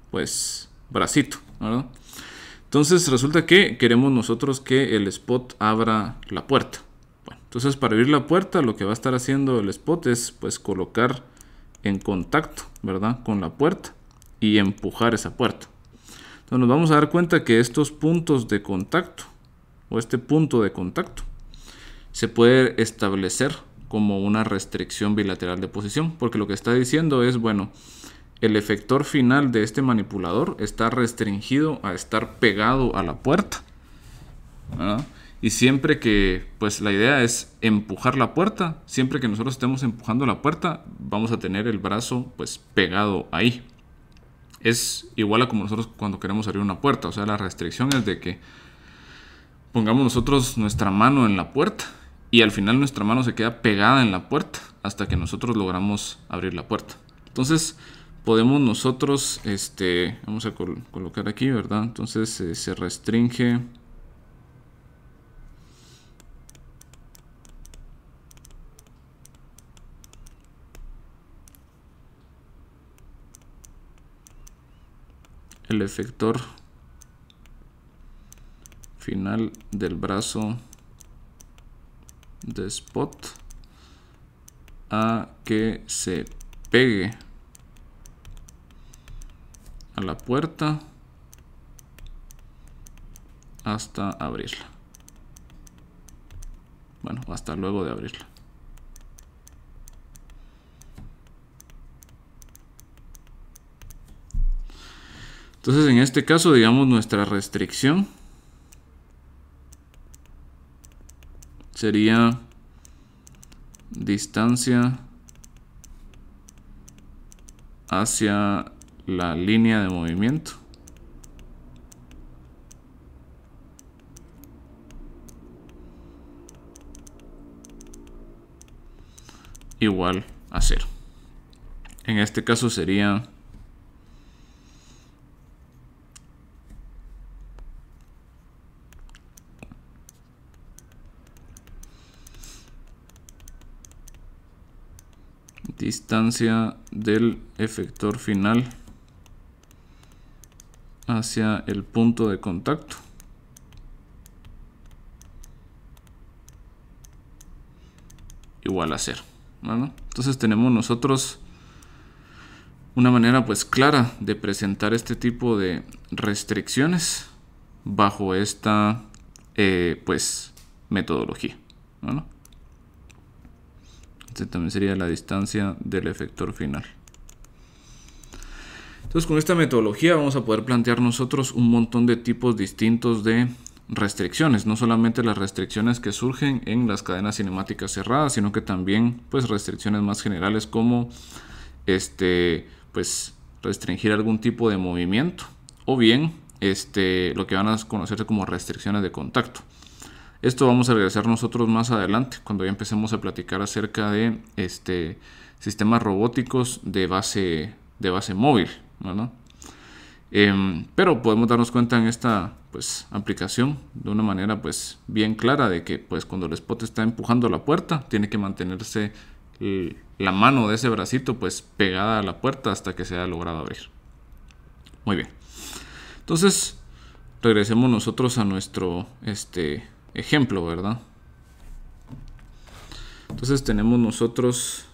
pues, bracito, Entonces resulta que queremos nosotros que el spot abra la puerta. entonces para abrir la puerta lo que va a estar haciendo el spot es pues colocar en contacto, ¿verdad? Con la puerta y empujar esa puerta. Entonces nos vamos a dar cuenta que estos puntos de contacto o este punto de contacto se puede establecer como una restricción bilateral de posición, porque lo que está diciendo es, bueno, el efector final de este manipulador está restringido a estar pegado a la puerta. Y siempre que, pues la idea es empujar la puerta, siempre que nosotros estemos empujando la puerta, vamos a tener el brazo pues pegado ahí. Es igual a como nosotros cuando queremos abrir una puerta, o sea, la restricción es de que pongamos nosotros nuestra mano en la puerta y al final nuestra mano se queda pegada en la puerta hasta que nosotros logramos abrir la puerta. Entonces podemos nosotros, este, vamos a colocar aquí, ¿verdad? Entonces eh, se restringe. el efector final del brazo de spot a que se pegue a la puerta hasta abrirla. Bueno, hasta luego de abrirla. Entonces en este caso digamos nuestra restricción sería distancia hacia la línea de movimiento. Igual a cero. En este caso sería distancia del efector final hacia el punto de contacto. Igual a cero. Entonces tenemos nosotros una manera pues clara de presentar este tipo de restricciones bajo esta eh, pues metodología. Este también sería la distancia del efector final. Entonces con esta metodología vamos a poder plantear nosotros un montón de tipos distintos de restricciones, no solamente las restricciones que surgen en las cadenas cinemáticas cerradas, sino que también pues restricciones más generales como este pues restringir algún tipo de movimiento o bien este lo que van a conocerse como restricciones de contacto. Esto vamos a regresar nosotros más adelante, cuando ya empecemos a platicar acerca de este, sistemas robóticos de base, de base móvil. Em, pero podemos darnos cuenta en esta pues, aplicación de una manera pues, bien clara de que pues, cuando el spot está empujando la puerta, tiene que mantenerse la mano de ese bracito pues, pegada a la puerta hasta que se haya logrado abrir. Muy bien. Entonces, regresemos nosotros a nuestro este, ejemplo, ¿verdad? Entonces tenemos nosotros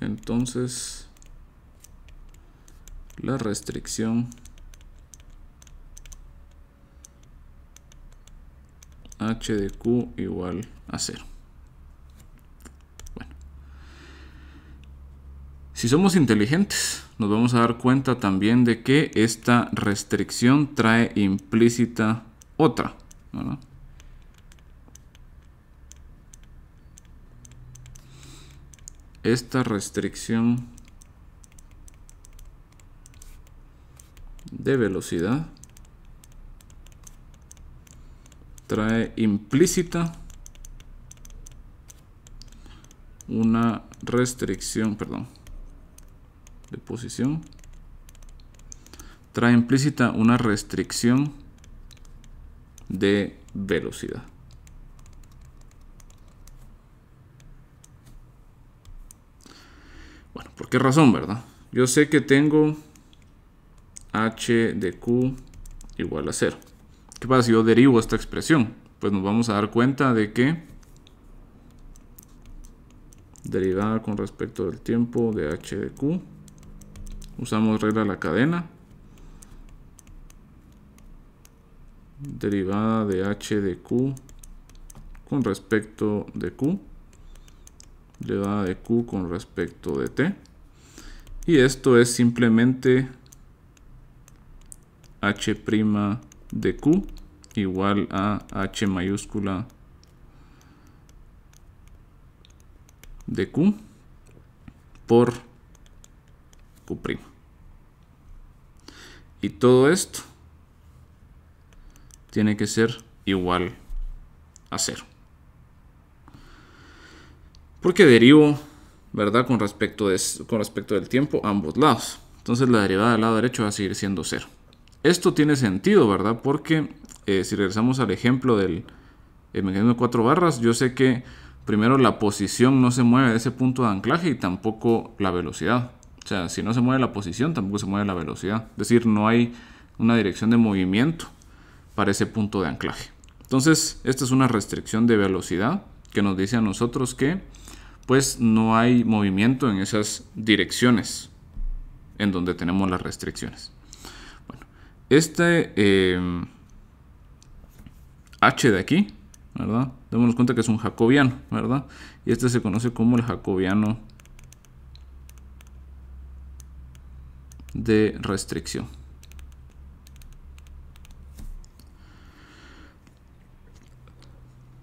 entonces la restricción h de q igual a cero Si somos inteligentes, nos vamos a dar cuenta también de que esta restricción trae implícita otra. Esta restricción de velocidad trae implícita una restricción, perdón, de posición trae implícita una restricción de velocidad. Bueno, ¿por qué razón, verdad? Yo sé que tengo h de q igual a 0. ¿Qué pasa si yo derivo esta expresión? Pues nos vamos a dar cuenta de que derivada con respecto del tiempo de h de q usamos regla de la cadena derivada de h de q con respecto de q derivada de q con respecto de t y esto es simplemente h' prima de q igual a h mayúscula de q por y todo esto tiene que ser igual a 0. Porque derivo, ¿verdad? Con respecto, de, con respecto del tiempo ambos lados. Entonces la derivada del lado derecho va a seguir siendo 0. Esto tiene sentido, ¿verdad? Porque eh, si regresamos al ejemplo del mecanismo de cuatro barras, yo sé que primero la posición no se mueve de ese punto de anclaje y tampoco la velocidad. O sea, si no se mueve la posición, tampoco se mueve la velocidad. Es decir, no hay una dirección de movimiento para ese punto de anclaje. Entonces, esta es una restricción de velocidad que nos dice a nosotros que pues no hay movimiento en esas direcciones en donde tenemos las restricciones. Bueno, este eh, H de aquí, ¿verdad? Démonos cuenta que es un jacobiano, ¿verdad? Y este se conoce como el jacobiano de restricción.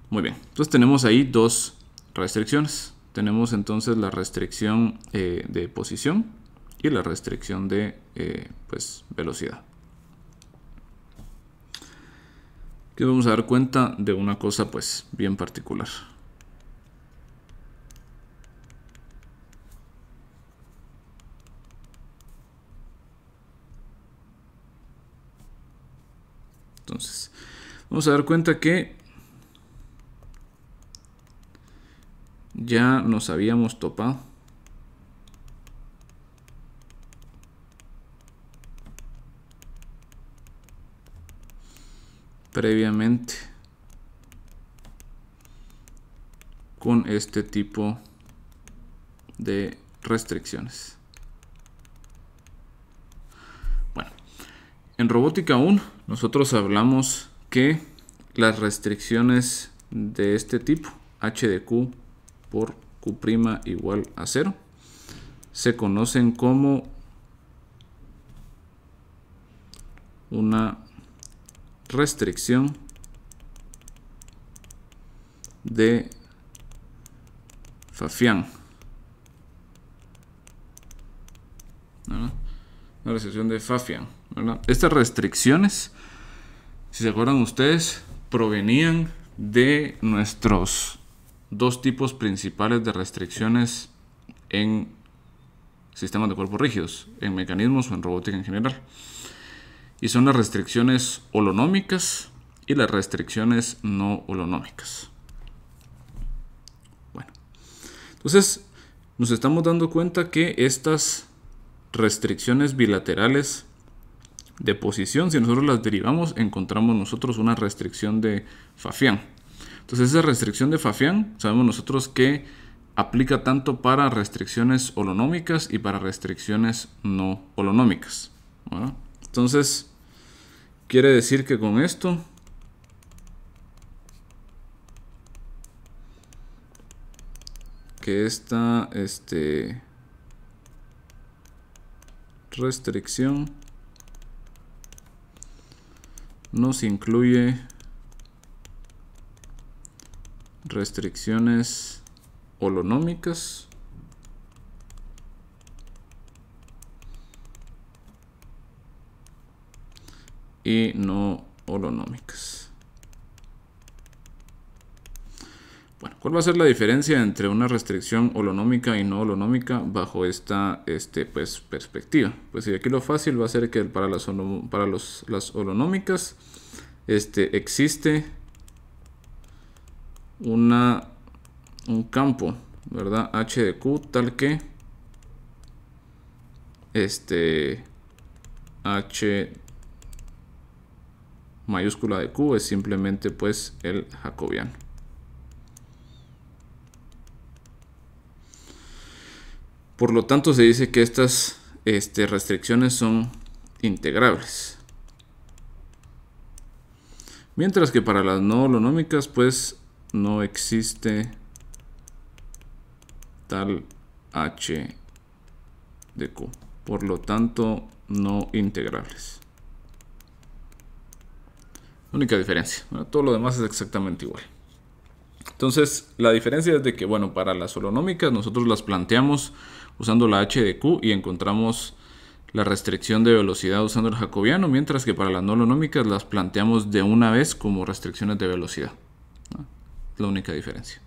Muy bien, entonces tenemos ahí dos restricciones. Tenemos entonces la restricción eh, de posición y la restricción de eh, pues, velocidad. Que vamos a dar cuenta de una cosa pues bien particular. Entonces, vamos a dar cuenta que ya nos habíamos topado. previamente con este tipo de restricciones. En robótica 1, nosotros hablamos que las restricciones de este tipo, h de q por q' igual a 0, se conocen como una restricción de Fafian, Una restricción de Fafian. Estas restricciones, si se acuerdan ustedes, provenían de nuestros dos tipos principales de restricciones en sistemas de cuerpos rígidos, en mecanismos o en robótica en general. Y son las restricciones holonómicas y las restricciones no holonómicas. Bueno, entonces nos estamos dando cuenta que estas restricciones bilaterales de posición, si nosotros las derivamos, encontramos nosotros una restricción de Fafián. Entonces esa restricción de Fafián, sabemos nosotros que aplica tanto para restricciones holonómicas y para restricciones no holonómicas. Entonces, quiere decir que con esto que esta este, restricción nos incluye restricciones holonómicas y no holonómicas. ¿cuál va a ser la diferencia entre una restricción holonómica y no holonómica bajo esta este, pues, perspectiva? Pues aquí lo fácil va a ser que para las, las holonómicas este, existe una, un campo, ¿verdad? H de Q tal que este H mayúscula de Q es simplemente pues el jacobiano. Por lo tanto, se dice que estas este, restricciones son integrables. Mientras que para las no holonómicas, pues no existe tal h de q. Por lo tanto, no integrables. Única diferencia. Bueno, todo lo demás es exactamente igual. Entonces, la diferencia es de que, bueno, para las holonómicas nosotros las planteamos usando la H de Q y encontramos la restricción de velocidad usando el jacobiano, mientras que para las no las planteamos de una vez como restricciones de velocidad. La única diferencia.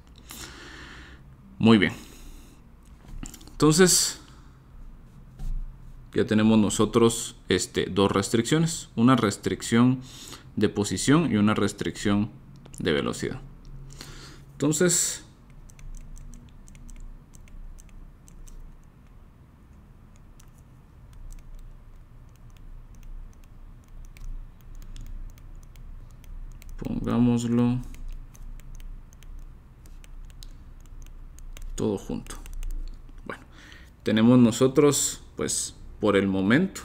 Muy bien. Entonces, ya tenemos nosotros este, dos restricciones. Una restricción de posición y una restricción de velocidad. Entonces, pongámoslo todo junto. Bueno, tenemos nosotros, pues, por el momento,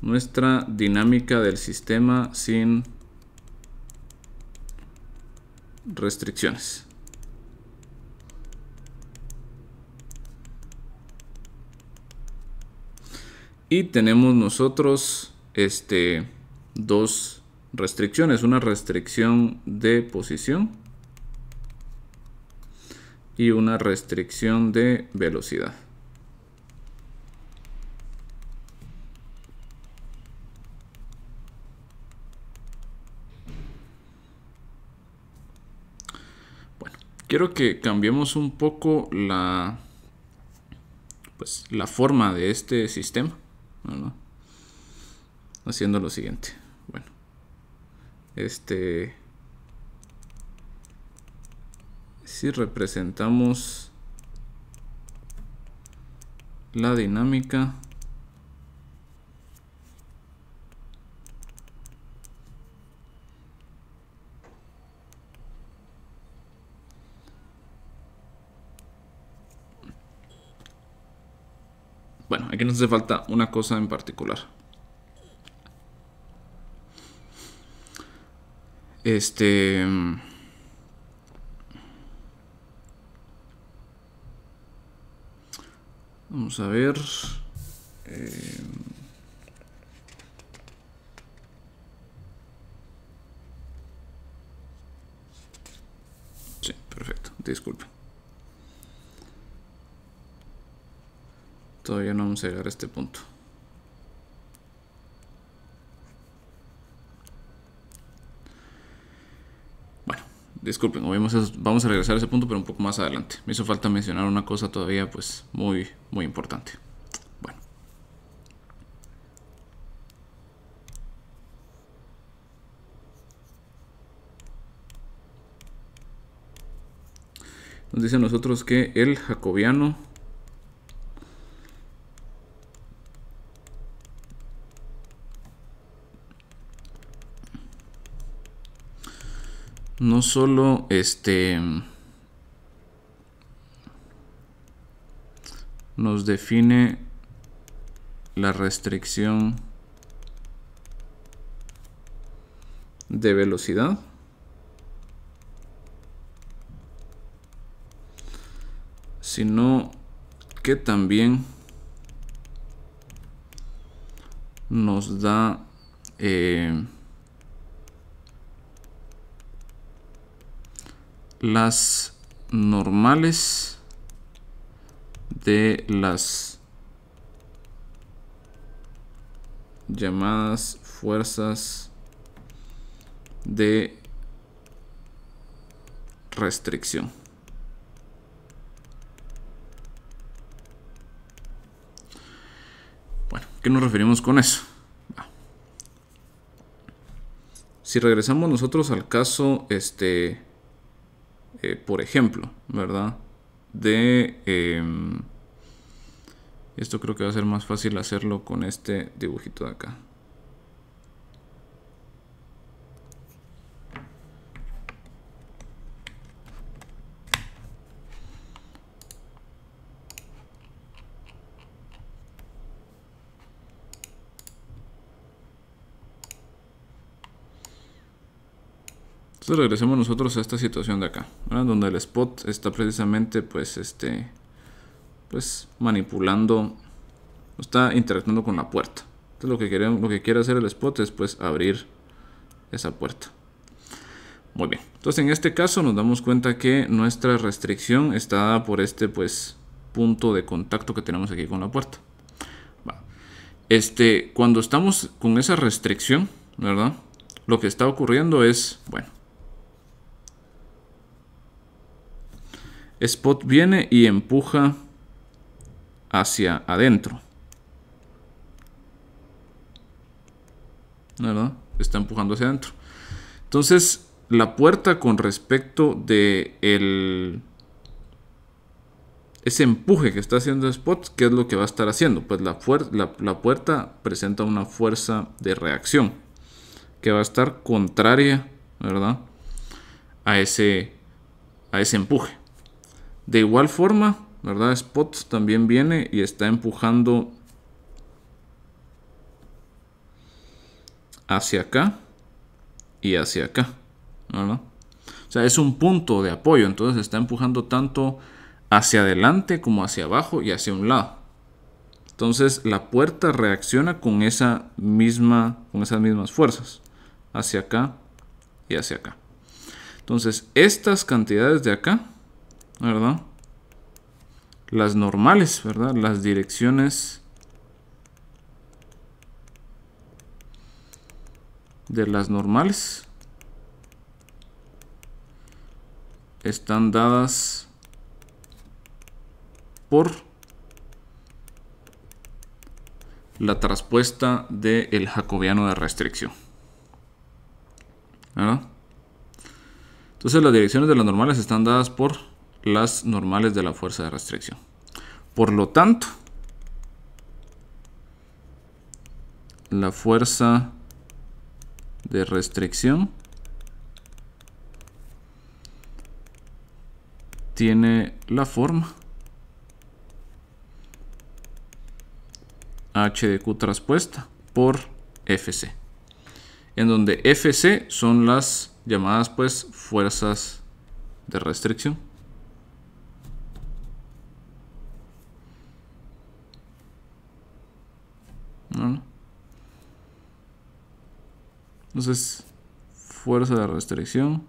nuestra dinámica del sistema sin restricciones. Y tenemos nosotros este dos restricciones, una restricción de posición y una restricción de velocidad. Bueno, quiero que cambiemos un poco la, pues, la forma de este sistema, haciendo lo siguiente. Este. Si representamos la dinámica Bueno, aquí nos hace falta una cosa en particular. Este... Vamos a ver. Eh, sí, perfecto. disculpe Todavía no vamos a llegar a este punto. disculpen, vamos a, regresar a ese punto, pero un poco más adelante. Me hizo falta mencionar una cosa todavía, pues, muy, muy importante. Bueno. Nos dicen nosotros que el jacobiano no solo este nos define la restricción de velocidad sino que también nos da eh, las normales de las llamadas fuerzas de restricción. Bueno, ¿qué nos referimos con eso? Ah. Si regresamos nosotros al caso este eh, por ejemplo, ¿verdad? De... Em, esto creo que va a ser más fácil hacerlo con este dibujito de acá. Entonces regresemos nosotros a esta situación de acá, donde el spot está precisamente pues este pues manipulando, está interactuando con la puerta. Entonces lo que, quiere, lo que quiere hacer el spot es pues abrir esa puerta. Muy bien, entonces en este caso nos damos cuenta que nuestra restricción está dada por este pues punto de contacto que tenemos aquí con la puerta. Este, cuando estamos con esa restricción, ¿verdad? Lo que está ocurriendo es, bueno, Spot viene y empuja hacia adentro. ¿Verdad? Está empujando hacia adentro. Entonces, la puerta con respecto de el, ese empuje que está haciendo Spot, ¿qué es lo que va a estar haciendo? Pues la, la puerta presenta una fuerza de reacción que va a estar contraria, ¿verdad? A ese, a ese empuje. De igual forma, ¿verdad? Spot también viene y está empujando hacia acá y hacia acá, ¿verdad? O sea, es un punto de apoyo, entonces está empujando tanto hacia adelante como hacia abajo y hacia un lado. Entonces la puerta reacciona con, esa misma, con esas mismas fuerzas, hacia acá y hacia acá. Entonces estas cantidades de acá ¿verdad? Las normales, ¿verdad? Las direcciones de las normales están dadas por la traspuesta del jacobiano de restricción. ¿verdad? Entonces las direcciones de las normales están dadas por las normales de la fuerza de restricción. Por lo tanto, la fuerza de restricción tiene la forma H de Q traspuesta por FC, en donde FC son las llamadas pues fuerzas de restricción. Entonces, fuerza de restricción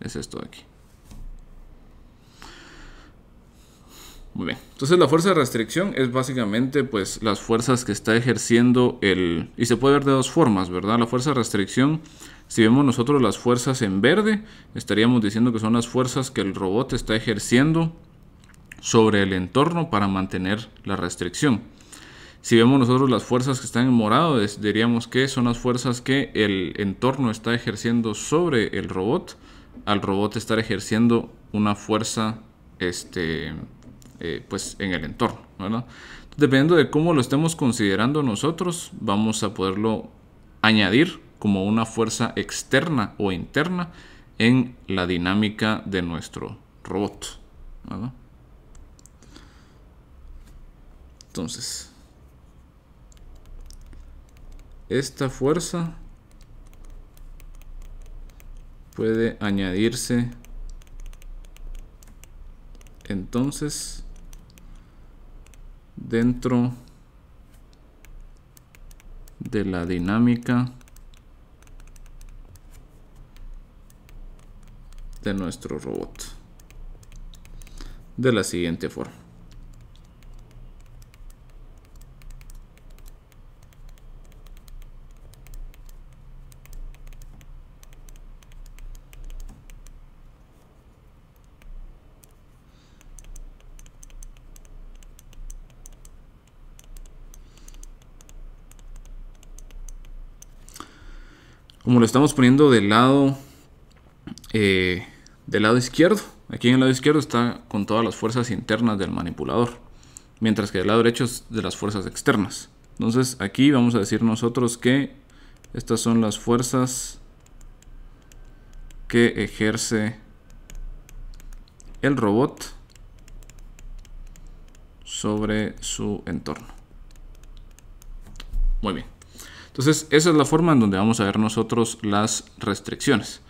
es esto de aquí. Muy bien. Entonces la fuerza de restricción es básicamente pues las fuerzas que está ejerciendo el... Y se puede ver de dos formas, ¿verdad? La fuerza de restricción, si vemos nosotros las fuerzas en verde, estaríamos diciendo que son las fuerzas que el robot está ejerciendo sobre el entorno para mantener la restricción. Si vemos nosotros las fuerzas que están en morado, diríamos que son las fuerzas que el entorno está ejerciendo sobre el robot, al robot estar ejerciendo una fuerza este, eh, pues en el entorno. Dependiendo de cómo lo estemos considerando nosotros, vamos a poderlo añadir como una fuerza externa o interna en la dinámica de nuestro robot. Entonces, esta fuerza puede añadirse entonces dentro de la dinámica de nuestro robot de la siguiente forma como lo estamos poniendo del lado, eh, del lado izquierdo, aquí en el lado izquierdo está con todas las fuerzas internas del manipulador, mientras que del lado derecho es de las fuerzas externas. Entonces aquí vamos a decir nosotros que estas son las fuerzas que ejerce el robot sobre su entorno. Muy bien. Entonces, esa es la forma en donde vamos a ver nosotros las restricciones.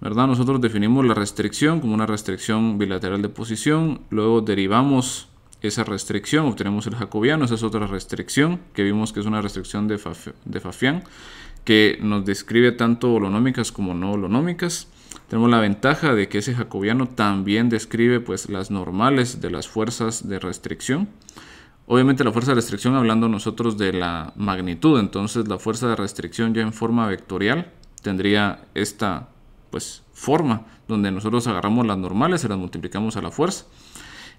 ¿verdad? Nosotros definimos la restricción como una restricción bilateral de posición, luego derivamos esa restricción, obtenemos el jacobiano, esa es otra restricción que vimos que es una restricción de, Fafián, que nos describe tanto holonómicas como no holonómicas. Tenemos la ventaja de que ese jacobiano también describe pues, las normales de las fuerzas de restricción. Obviamente la fuerza de restricción, hablando nosotros de la magnitud, entonces la fuerza de restricción ya en forma vectorial tendría esta pues, forma, donde nosotros agarramos las normales, se las multiplicamos a la fuerza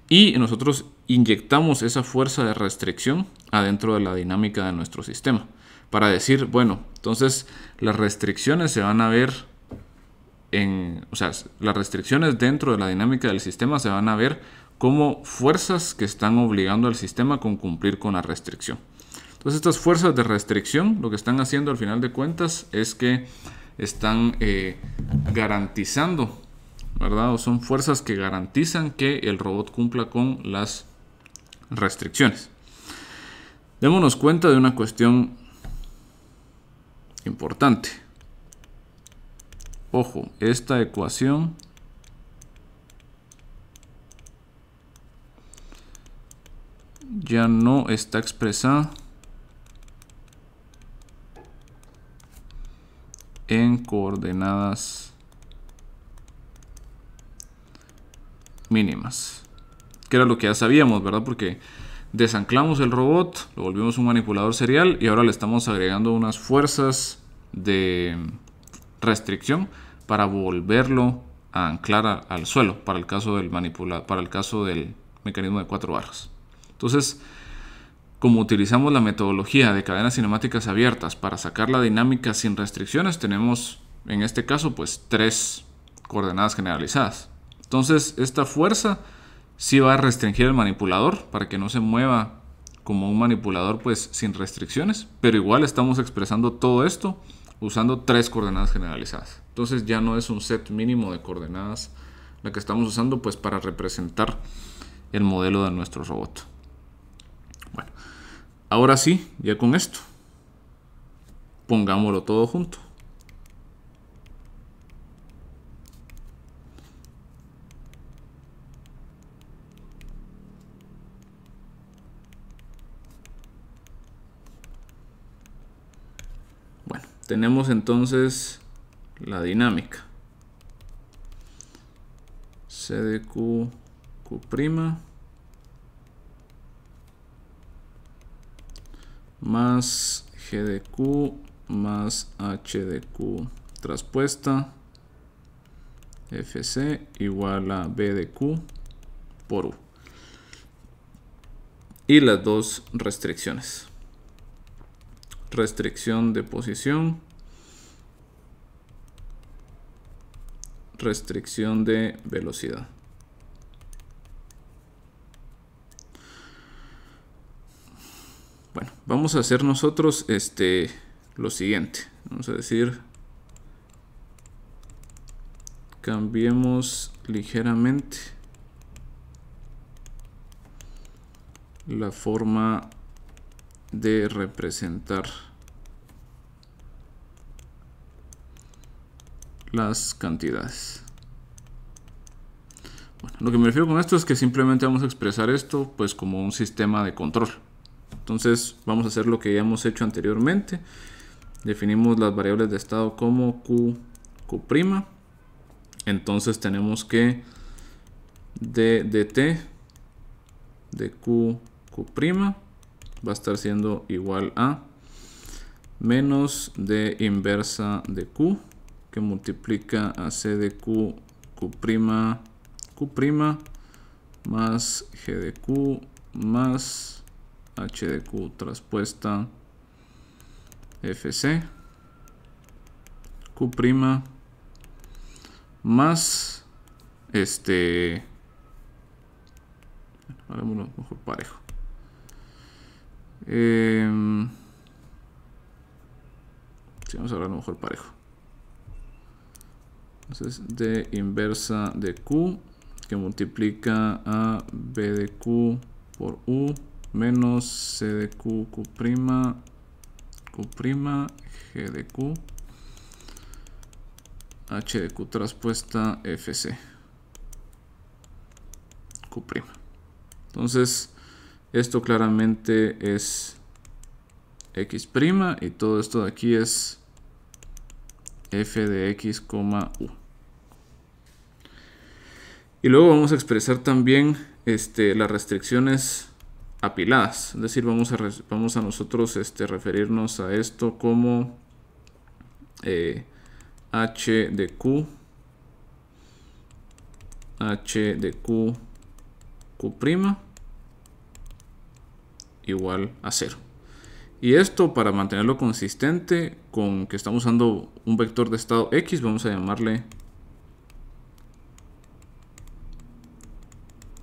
y nosotros inyectamos esa fuerza de restricción adentro de la dinámica de nuestro sistema para decir, bueno, entonces las restricciones se van a ver en, o sea, las restricciones dentro de la dinámica del sistema se van a ver como fuerzas que están obligando al sistema con cumplir con la restricción. Entonces estas fuerzas de restricción lo que están haciendo al final de cuentas es que están eh, garantizando, ¿verdad? O son fuerzas que garantizan que el robot cumpla con las restricciones. Démonos cuenta de una cuestión importante. Ojo, esta ecuación ya no está expresada en coordenadas mínimas. Que era lo que ya sabíamos, ¿verdad? Porque desanclamos el robot, lo volvimos un manipulador serial y ahora le estamos agregando unas fuerzas de restricción para volverlo a anclar al suelo para el caso del manipulador, para el caso del mecanismo de cuatro barras. Entonces, como utilizamos la metodología de cadenas cinemáticas abiertas para sacar la dinámica sin restricciones, tenemos en este caso pues tres coordenadas generalizadas. Entonces esta fuerza sí va a restringir el manipulador para que no se mueva como un manipulador pues sin restricciones, pero igual estamos expresando todo esto usando tres coordenadas generalizadas. Entonces ya no es un set mínimo de coordenadas la que estamos usando pues para representar el modelo de nuestro robot. Ahora sí, ya con esto. Pongámoslo todo junto. Bueno, tenemos entonces la dinámica. CDQ, Q'. más g de q más h de q traspuesta fc igual a b de q por u y las dos restricciones restricción de posición restricción de velocidad Bueno, vamos a hacer nosotros este lo siguiente. Vamos a decir cambiemos ligeramente la forma de representar las cantidades. Bueno, lo que me refiero con esto es que simplemente vamos a expresar esto pues como un sistema de control. Entonces vamos a hacer lo que ya hemos hecho anteriormente. Definimos las variables de estado como Q, Q'. Entonces tenemos que de dt de Q, Q' va a estar siendo igual a menos D inversa de Q que multiplica a C de Q, Q', Q' más G de Q más h de q, traspuesta FC Q' más este hagámoslo mejor parejo eh, vamos a hablar mejor parejo entonces de inversa de Q que multiplica a B de Q por U menos c de q, q', q', g de q, h de q traspuesta, fc, q'. Entonces, esto claramente es x' prima, y todo esto de aquí es f de x, u. Y luego vamos a expresar también este, las restricciones apiladas. Es decir, vamos a, vamos a nosotros este, referirnos a esto como eh, H de Q, H de Q, Q' igual a 0. Y esto para mantenerlo consistente con que estamos usando un vector de estado X, vamos a llamarle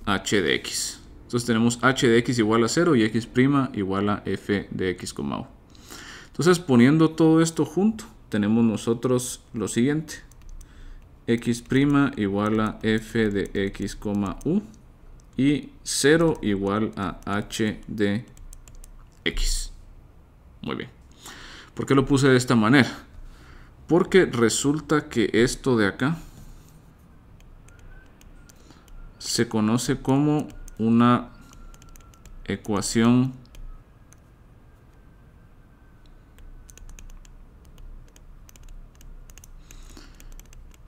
H de X. Entonces tenemos h de x igual a 0 y x' igual a f de x, u. Entonces poniendo todo esto junto, tenemos nosotros lo siguiente. x' igual a f de x, u y 0 igual a h de x. Muy bien. ¿Por qué lo puse de esta manera? Porque resulta que esto de acá se conoce como una ecuación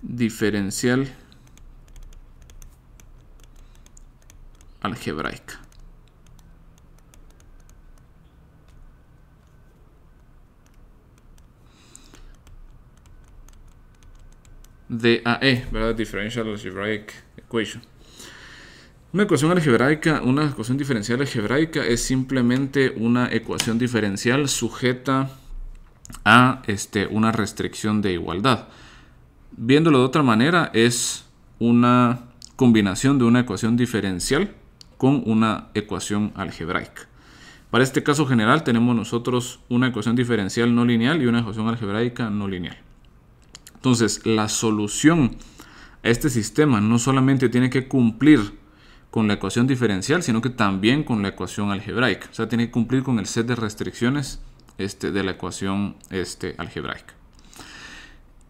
diferencial algebraica. DAE, e, ¿verdad? Differential Algebraic Equation. Una ecuación algebraica, una ecuación diferencial algebraica es simplemente una ecuación diferencial sujeta a este, una restricción de igualdad. Viéndolo de otra manera, es una combinación de una ecuación diferencial con una ecuación algebraica. Para este caso general tenemos nosotros una ecuación diferencial no lineal y una ecuación algebraica no lineal. Entonces, la solución a este sistema no solamente tiene que cumplir con la ecuación diferencial, sino que también con la ecuación algebraica. O sea, tiene que cumplir con el set de restricciones este, de la ecuación este, algebraica.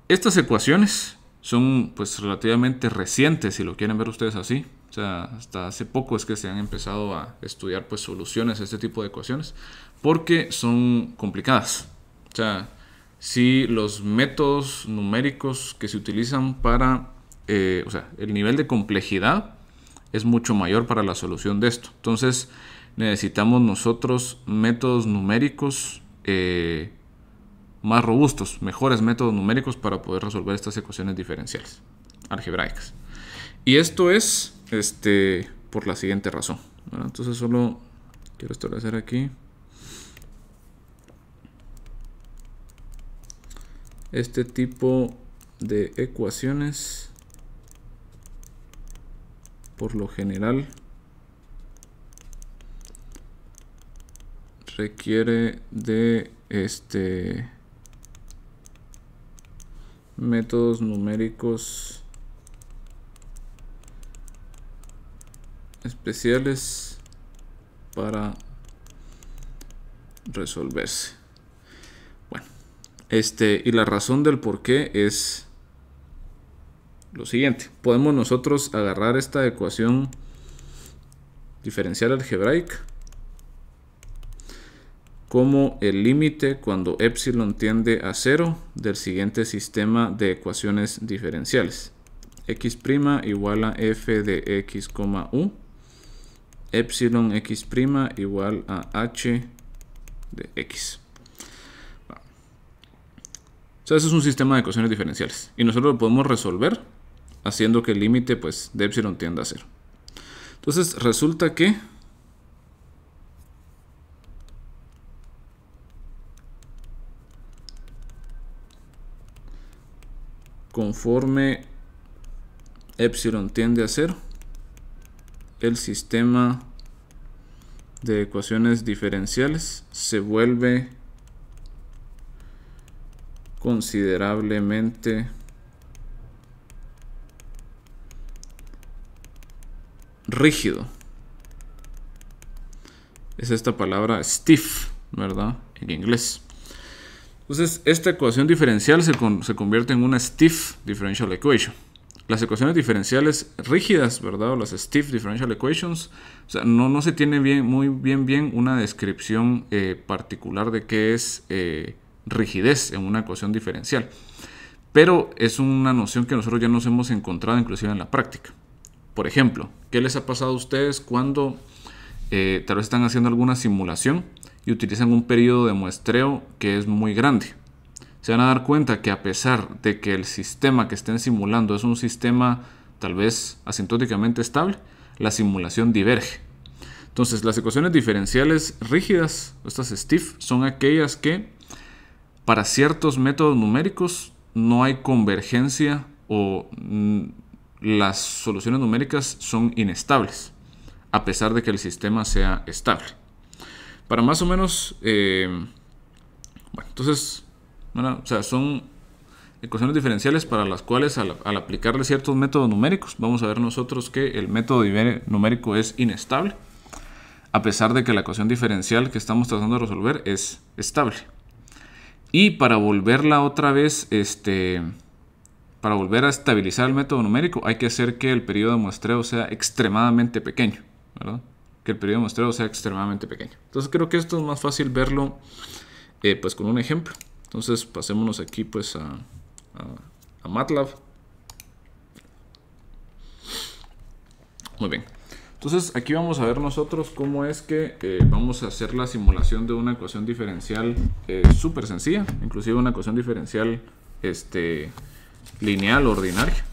Estas ecuaciones son pues relativamente recientes, si lo quieren ver ustedes así. O sea, hasta hace poco es que se han empezado a estudiar pues soluciones a este tipo de ecuaciones, porque son complicadas. O sea, si los métodos numéricos que se utilizan para, eh, o sea, el nivel de complejidad es mucho mayor para la solución de esto. Entonces necesitamos nosotros métodos numéricos eh, más robustos, mejores métodos numéricos para poder resolver estas ecuaciones diferenciales algebraicas. Y esto es este, por la siguiente razón. entonces solo quiero establecer aquí. Este tipo de ecuaciones por lo general requiere de este métodos numéricos especiales para resolverse. Bueno, este y la razón del por qué es lo siguiente, podemos nosotros agarrar esta ecuación diferencial algebraica como el límite cuando epsilon tiende a cero del siguiente sistema de ecuaciones diferenciales. x' igual a f de x, u. Epsilon x' igual a h de x. O es un sistema de ecuaciones diferenciales. Y nosotros lo podemos resolver haciendo que el límite pues, de epsilon tienda a cero. Entonces resulta que conforme epsilon tiende a cero, el sistema de ecuaciones diferenciales se vuelve considerablemente rígido. Es esta palabra stiff, ¿verdad? En inglés. Entonces, esta ecuación diferencial se, convierte en una stiff differential equation. Las ecuaciones diferenciales rígidas, ¿verdad? O las stiff differential equations, o sea, no, no se tiene bien, muy bien, bien una descripción eh, particular de qué es eh, rigidez en una ecuación diferencial. Pero es una noción que nosotros ya nos hemos encontrado inclusive en la práctica. Por ejemplo, ¿qué les ha pasado a ustedes cuando eh, tal vez están haciendo alguna simulación y utilizan un periodo de muestreo que es muy grande? Se van a dar cuenta que a pesar de que el sistema que estén simulando es un sistema tal vez asintóticamente estable, la simulación diverge. Entonces, las ecuaciones diferenciales rígidas, estas stiff, son aquellas que para ciertos métodos numéricos no hay convergencia o las soluciones numéricas son inestables, a pesar de que el sistema sea estable. Para más o menos, eh, bueno, entonces, o sea, son ecuaciones diferenciales para las cuales al, al, aplicarle ciertos métodos numéricos, vamos a ver nosotros que el método numérico es inestable, a pesar de que la ecuación diferencial que estamos tratando de resolver es estable. Y para volverla otra vez, este, para volver a estabilizar el método numérico hay que hacer que el periodo de muestreo sea extremadamente pequeño, Que el periodo de muestreo sea extremadamente pequeño. Entonces creo que esto es más fácil verlo eh, pues con un ejemplo. Entonces pasémonos aquí pues a, MATLAB. Muy bien. Entonces aquí vamos a ver nosotros cómo es que eh, vamos a hacer la simulación de una ecuación diferencial eh, súper sencilla, inclusive una ecuación diferencial este, lineal ordinaria.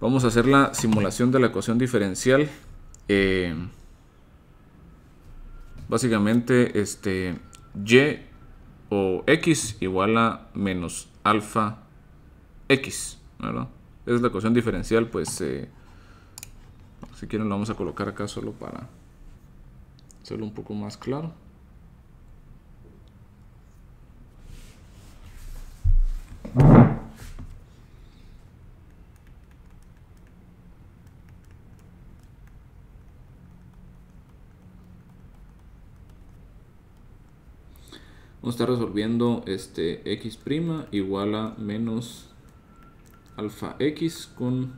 Vamos a hacer la simulación de la ecuación diferencial. Eh, básicamente, este y o x igual a menos alfa x, es la ecuación diferencial, pues eh, si quieren lo vamos a colocar acá solo para hacerlo un poco más claro. Está resolviendo este x' igual a menos alfa x con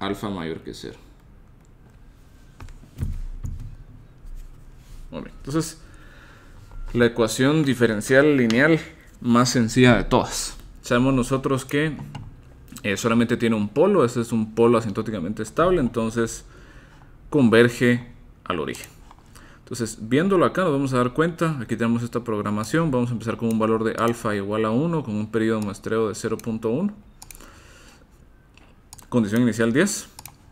alfa mayor que 0. entonces la ecuación diferencial lineal más sencilla de todas. Sabemos nosotros que eh, solamente tiene un polo, ese es un polo asintóticamente estable, entonces converge al origen. Entonces, viéndolo acá nos vamos a dar cuenta, aquí tenemos esta programación, vamos a empezar con un valor de alfa igual a 1, con un periodo de muestreo de 0.1, condición inicial 10,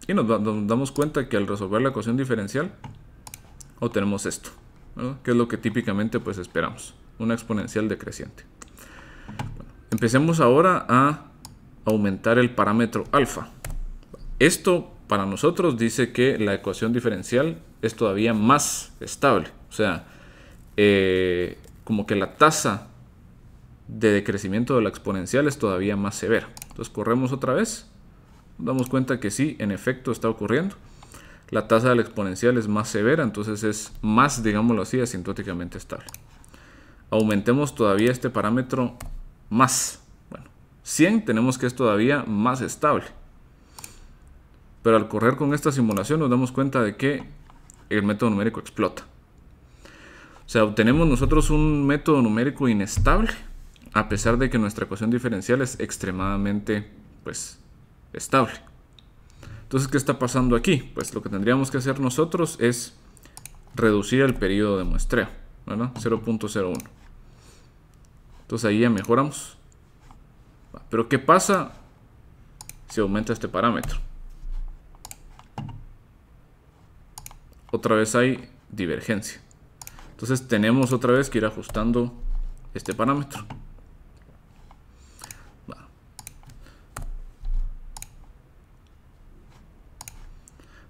y nos, damos cuenta que al resolver la ecuación diferencial obtenemos esto, que es lo que típicamente pues esperamos, una exponencial decreciente. empecemos ahora a aumentar el parámetro alfa. Esto para nosotros dice que la ecuación diferencial es todavía más estable. O sea, eh, como que la tasa de decrecimiento de la exponencial es todavía más severa. Entonces corremos otra vez, nos damos cuenta que sí, en efecto está ocurriendo. La tasa de la exponencial es más severa, entonces es más, digámoslo así, asintóticamente estable. Aumentemos todavía este parámetro más. Bueno, 100 tenemos que es todavía más estable. Pero al correr con esta simulación nos damos cuenta de que el método numérico explota. O sea, obtenemos nosotros un método numérico inestable, a pesar de que nuestra ecuación diferencial es extremadamente, pues, estable. Entonces, ¿qué está pasando aquí? Pues lo que tendríamos que hacer nosotros es reducir el periodo de muestreo, ¿verdad? 0.01. Entonces ahí ya mejoramos. Pero ¿qué pasa si aumenta este parámetro? otra vez hay divergencia. Entonces tenemos otra vez que ir ajustando este parámetro.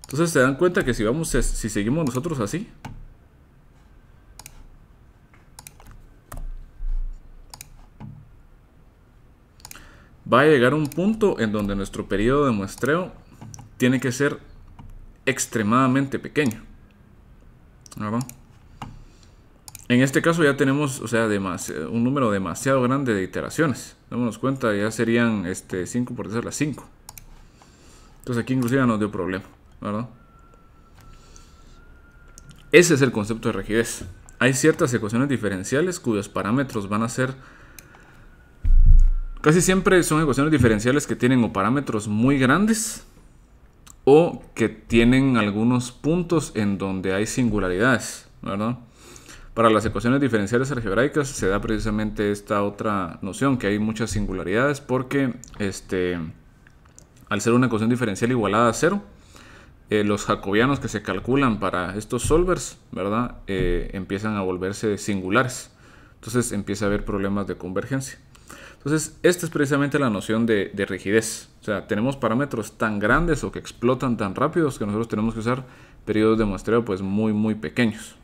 Entonces se dan cuenta que si vamos, si seguimos nosotros así, va a llegar un punto en donde nuestro periodo de muestreo tiene que ser extremadamente pequeño. En este caso ya tenemos, o sea, eh, un número demasiado grande de iteraciones. Démonos cuenta, ya serían este, 5 por decir las 5. Entonces aquí inclusive nos dio problema, ¿verdad? Ese es el concepto de rigidez. Hay ciertas ecuaciones diferenciales cuyos parámetros van a ser... Casi siempre son ecuaciones diferenciales que tienen parámetros muy grandes o que tienen algunos puntos en donde hay singularidades, Para las ecuaciones diferenciales algebraicas se da precisamente esta otra noción, que hay muchas singularidades porque este, al ser una ecuación diferencial igualada a cero, eh, los jacobianos que se calculan para estos solvers, ¿verdad? Eh, empiezan a volverse singulares. Entonces empieza a haber problemas de convergencia. Entonces, esta es precisamente la noción de, rigidez. O sea, tenemos parámetros tan grandes o que explotan tan rápidos que nosotros tenemos que usar periodos de muestreo pues muy, muy pequeños.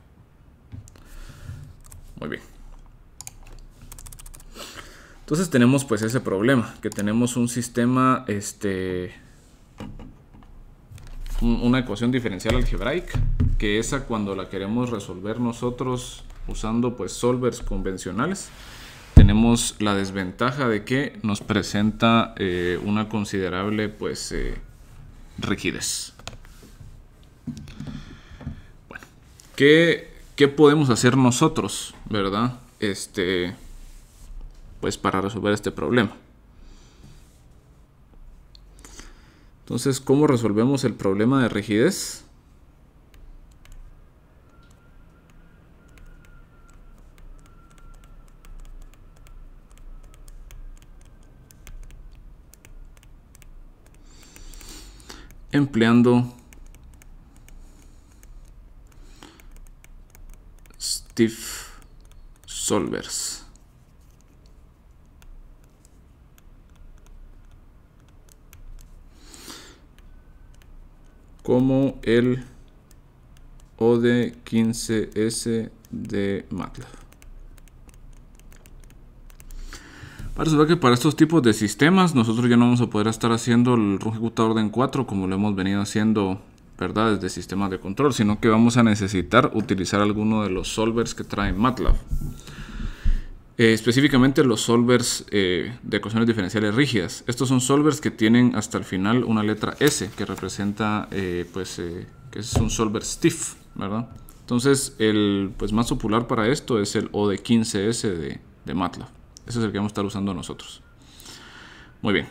Muy bien. Entonces tenemos pues ese problema, que tenemos un sistema, este, una ecuación diferencial algebraica, que esa cuando la queremos resolver nosotros usando pues solvers convencionales, tenemos la desventaja de que nos presenta eh, una considerable pues, eh, rigidez. Bueno, ¿qué, ¿qué, podemos hacer nosotros, verdad? Este, pues para resolver este problema. Entonces, ¿cómo resolvemos el problema de rigidez? empleando stiff Solvers. como el OD15S de MATLAB. que para estos tipos de sistemas nosotros ya no vamos a poder estar haciendo el run ejecutador orden 4 como lo hemos venido haciendo ¿verdad? desde sistemas de control, sino que vamos a necesitar utilizar alguno de los solvers que trae MATLAB. Eh, específicamente los solvers eh, de ecuaciones diferenciales rígidas. Estos son solvers que tienen hasta el final una letra S que representa eh, pues, que es un solver stiff, ¿verdad? Entonces el pues, más popular para esto es el OD15S de MATLAB. Ese es el que vamos a estar usando nosotros. Muy bien.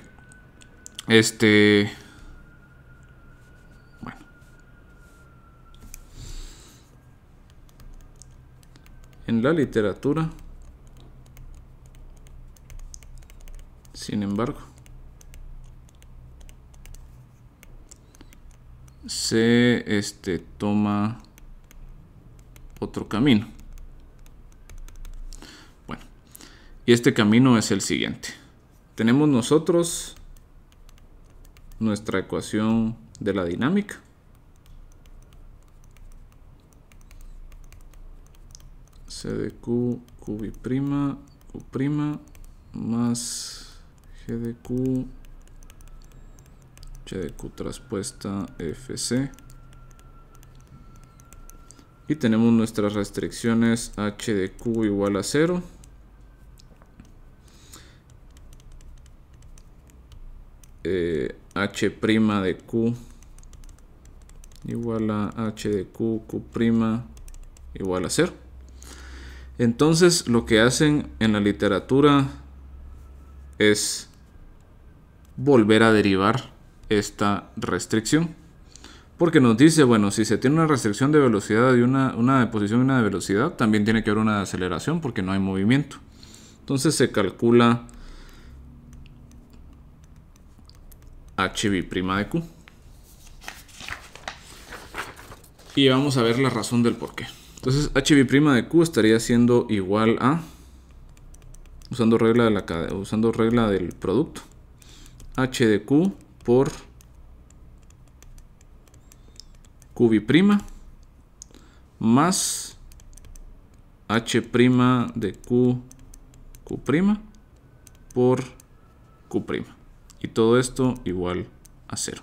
Este... Bueno. En la literatura... Sin embargo... Se este, toma otro camino. Y este camino es el siguiente. Tenemos nosotros nuestra ecuación de la dinámica. C de Q, Q' prima, Q' más G de Q, H de Q traspuesta FC. Y tenemos nuestras restricciones H de Q igual a 0 Eh, h' de q igual a h de q, q' igual a 0. Entonces lo que hacen en la literatura es volver a derivar esta restricción. Porque nos dice, bueno, si se tiene una restricción de velocidad y una, una de posición y una de velocidad, también tiene que haber una de aceleración porque no hay movimiento. Entonces se calcula prima de Q. Y vamos a ver la razón del por qué. Entonces HB' de Q estaría siendo igual a, usando regla, de la, usando regla del producto, H de Q por prima más H' de Q, Q' por Q' y todo esto igual a cero.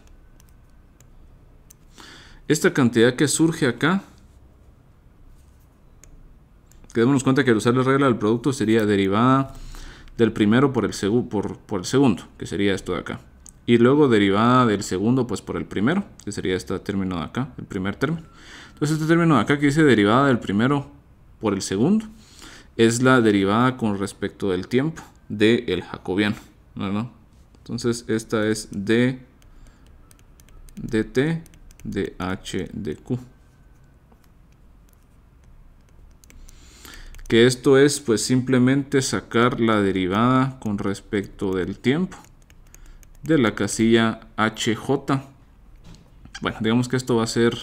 Esta cantidad que surge acá, quedémonos cuenta que al usar la regla del producto sería derivada del primero por el, segundo, que sería esto de acá. Y luego derivada del segundo pues por el primero, que sería este término de acá, el primer término. Entonces este término de acá que dice derivada del primero por el segundo, es la derivada con respecto del tiempo del el jacobiano. ¿no? Entonces esta es D, DT, DH, DQ. Que esto es pues simplemente sacar la derivada con respecto del tiempo de la casilla HJ. Bueno, digamos que esto va a ser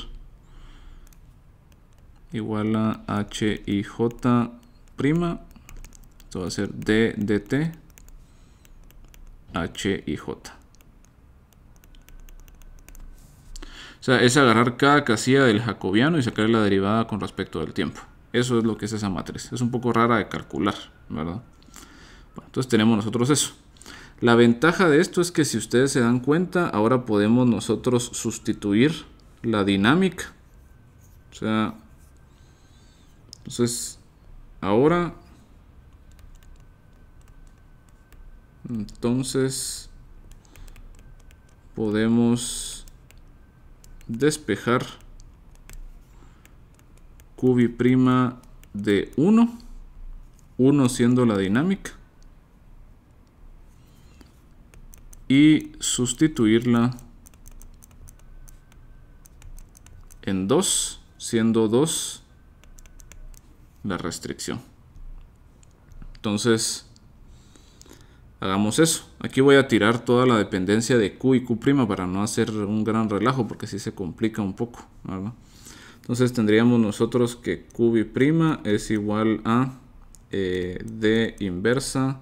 igual a HIJ'. Esto va a ser D, DT H y J. O sea, es agarrar cada casilla del jacobiano y sacar la derivada con respecto del tiempo. Eso es lo que es esa matriz. Es un poco rara de calcular, ¿verdad? entonces tenemos nosotros eso. La ventaja de esto es que si ustedes se dan cuenta, ahora podemos nosotros sustituir la dinámica. O sea, entonces ahora Entonces podemos despejar cubi prima de 1, 1 siendo la dinámica y sustituirla en 2 siendo 2 la restricción. Entonces, hagamos eso. Aquí voy a tirar toda la dependencia de Q y Q' para no hacer un gran relajo porque si se complica un poco. Entonces tendríamos nosotros que Q' es igual a eh, D inversa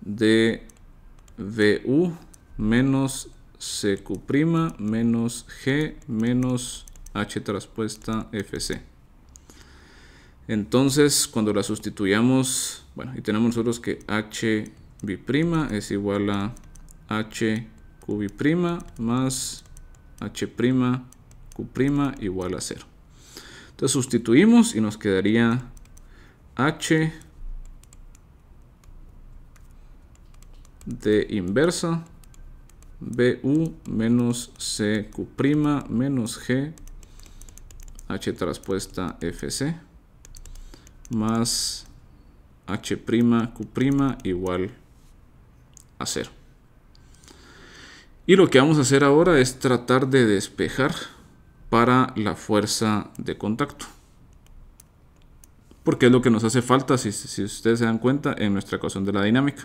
de VU menos CQ' menos G menos H traspuesta FC. Entonces cuando la sustituyamos bueno, y tenemos nosotros que h hb' es igual a hq' más h h'q' igual a 0. Entonces sustituimos y nos quedaría h de inversa u menos cq' menos g h traspuesta fc más H' Q' igual a 0. Y lo que vamos a hacer ahora es tratar de despejar para la fuerza de contacto. Porque es lo que nos hace falta, si, ustedes se dan cuenta, en nuestra ecuación de la dinámica.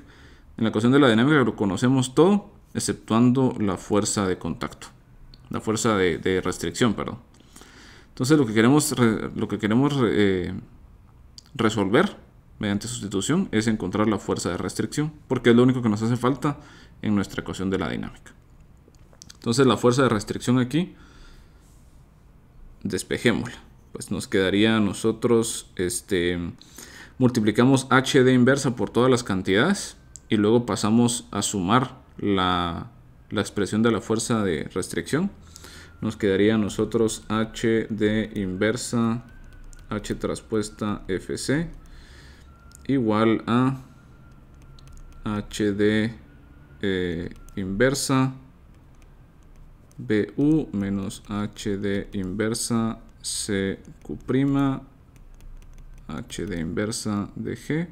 En la ecuación de la dinámica lo conocemos todo, exceptuando la fuerza de contacto. La fuerza de, restricción, perdón. Entonces lo que queremos, lo que queremos eh, resolver mediante sustitución es encontrar la fuerza de restricción, porque es lo único que nos hace falta en nuestra ecuación de la dinámica. Entonces la fuerza de restricción aquí, despejémosla. Pues nos quedaría nosotros, este, multiplicamos HD inversa por todas las cantidades y luego pasamos a sumar la, expresión de la fuerza de restricción. Nos quedaría a nosotros HD inversa H traspuesta FC igual a HD eh, inversa BU menos HD inversa h HD inversa G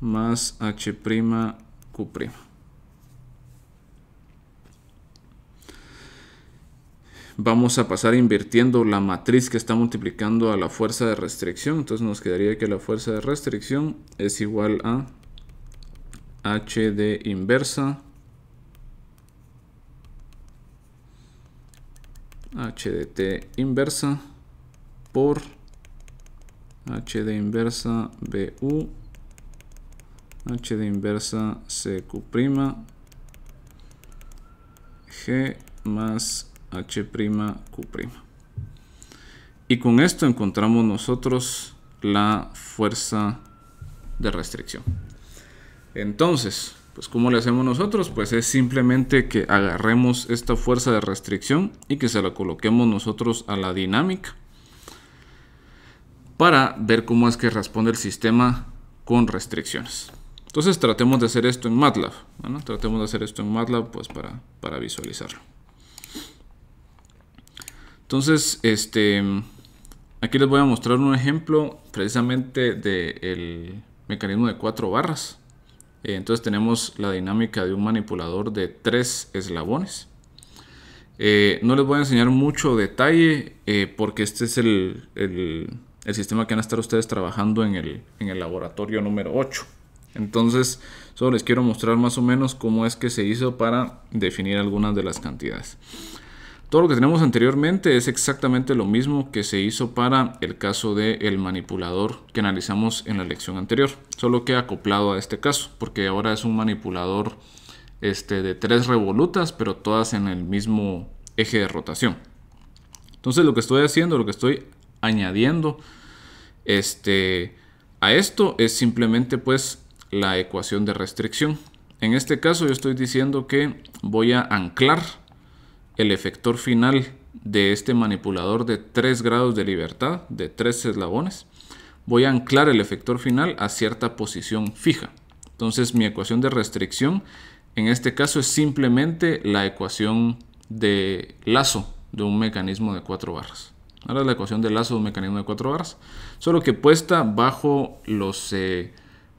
más H' prima Q'. vamos a pasar invirtiendo la matriz que está multiplicando a la fuerza de restricción. Entonces nos quedaría que la fuerza de restricción es igual a H de inversa H de T inversa por H de inversa BU H de inversa CQ' G más prima Y con esto encontramos nosotros la fuerza de restricción. Entonces, pues ¿cómo le hacemos nosotros? Pues es simplemente que agarremos esta fuerza de restricción y que se la coloquemos nosotros a la dinámica para ver cómo es que responde el sistema con restricciones. Entonces tratemos de hacer esto en MATLAB. Tratemos de hacer esto en MATLAB pues, para, para visualizarlo. Entonces, este, aquí les voy a mostrar un ejemplo precisamente del mecanismo de cuatro barras. Eh, entonces tenemos la dinámica de un manipulador de tres eslabones. Eh, no les voy a enseñar mucho detalle eh, porque este es el, sistema que van a estar ustedes trabajando en el, en el, laboratorio número 8. Entonces, solo les quiero mostrar más o menos cómo es que se hizo para definir algunas de las cantidades. Todo lo que tenemos anteriormente es exactamente lo mismo que se hizo para el caso del el manipulador que analizamos en la lección anterior, solo que acoplado a este caso, porque ahora es un manipulador este, de tres revolutas, pero todas en el mismo eje de rotación. Entonces lo que estoy haciendo, lo que estoy añadiendo este, a esto es simplemente pues la ecuación de restricción. En este caso yo estoy diciendo que voy a anclar el efector final de este manipulador de 3 grados de libertad, de 3 eslabones, voy a anclar el efector final a cierta posición fija. Entonces mi ecuación de restricción en este caso es simplemente la ecuación de lazo de un mecanismo de 4 barras. Ahora la ecuación de lazo de un mecanismo de 4 barras, solo que puesta bajo los eh,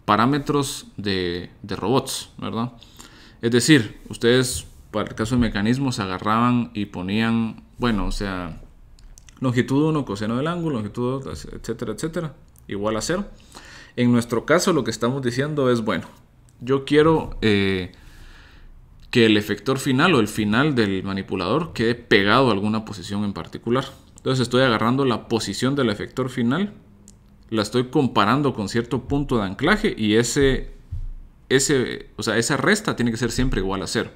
parámetros de, de robots, ¿verdad? Es decir, ustedes para el caso de mecanismos, agarraban y ponían, bueno, o sea, longitud 1, coseno del ángulo, longitud 2, etcétera, etcétera, igual a 0. En nuestro caso lo que estamos diciendo es, bueno, yo quiero eh, que el efector final o el final del manipulador quede pegado a alguna posición en particular. Entonces estoy agarrando la posición del efector final, la estoy comparando con cierto punto de anclaje y ese, o sea, esa resta tiene que ser siempre igual a cero.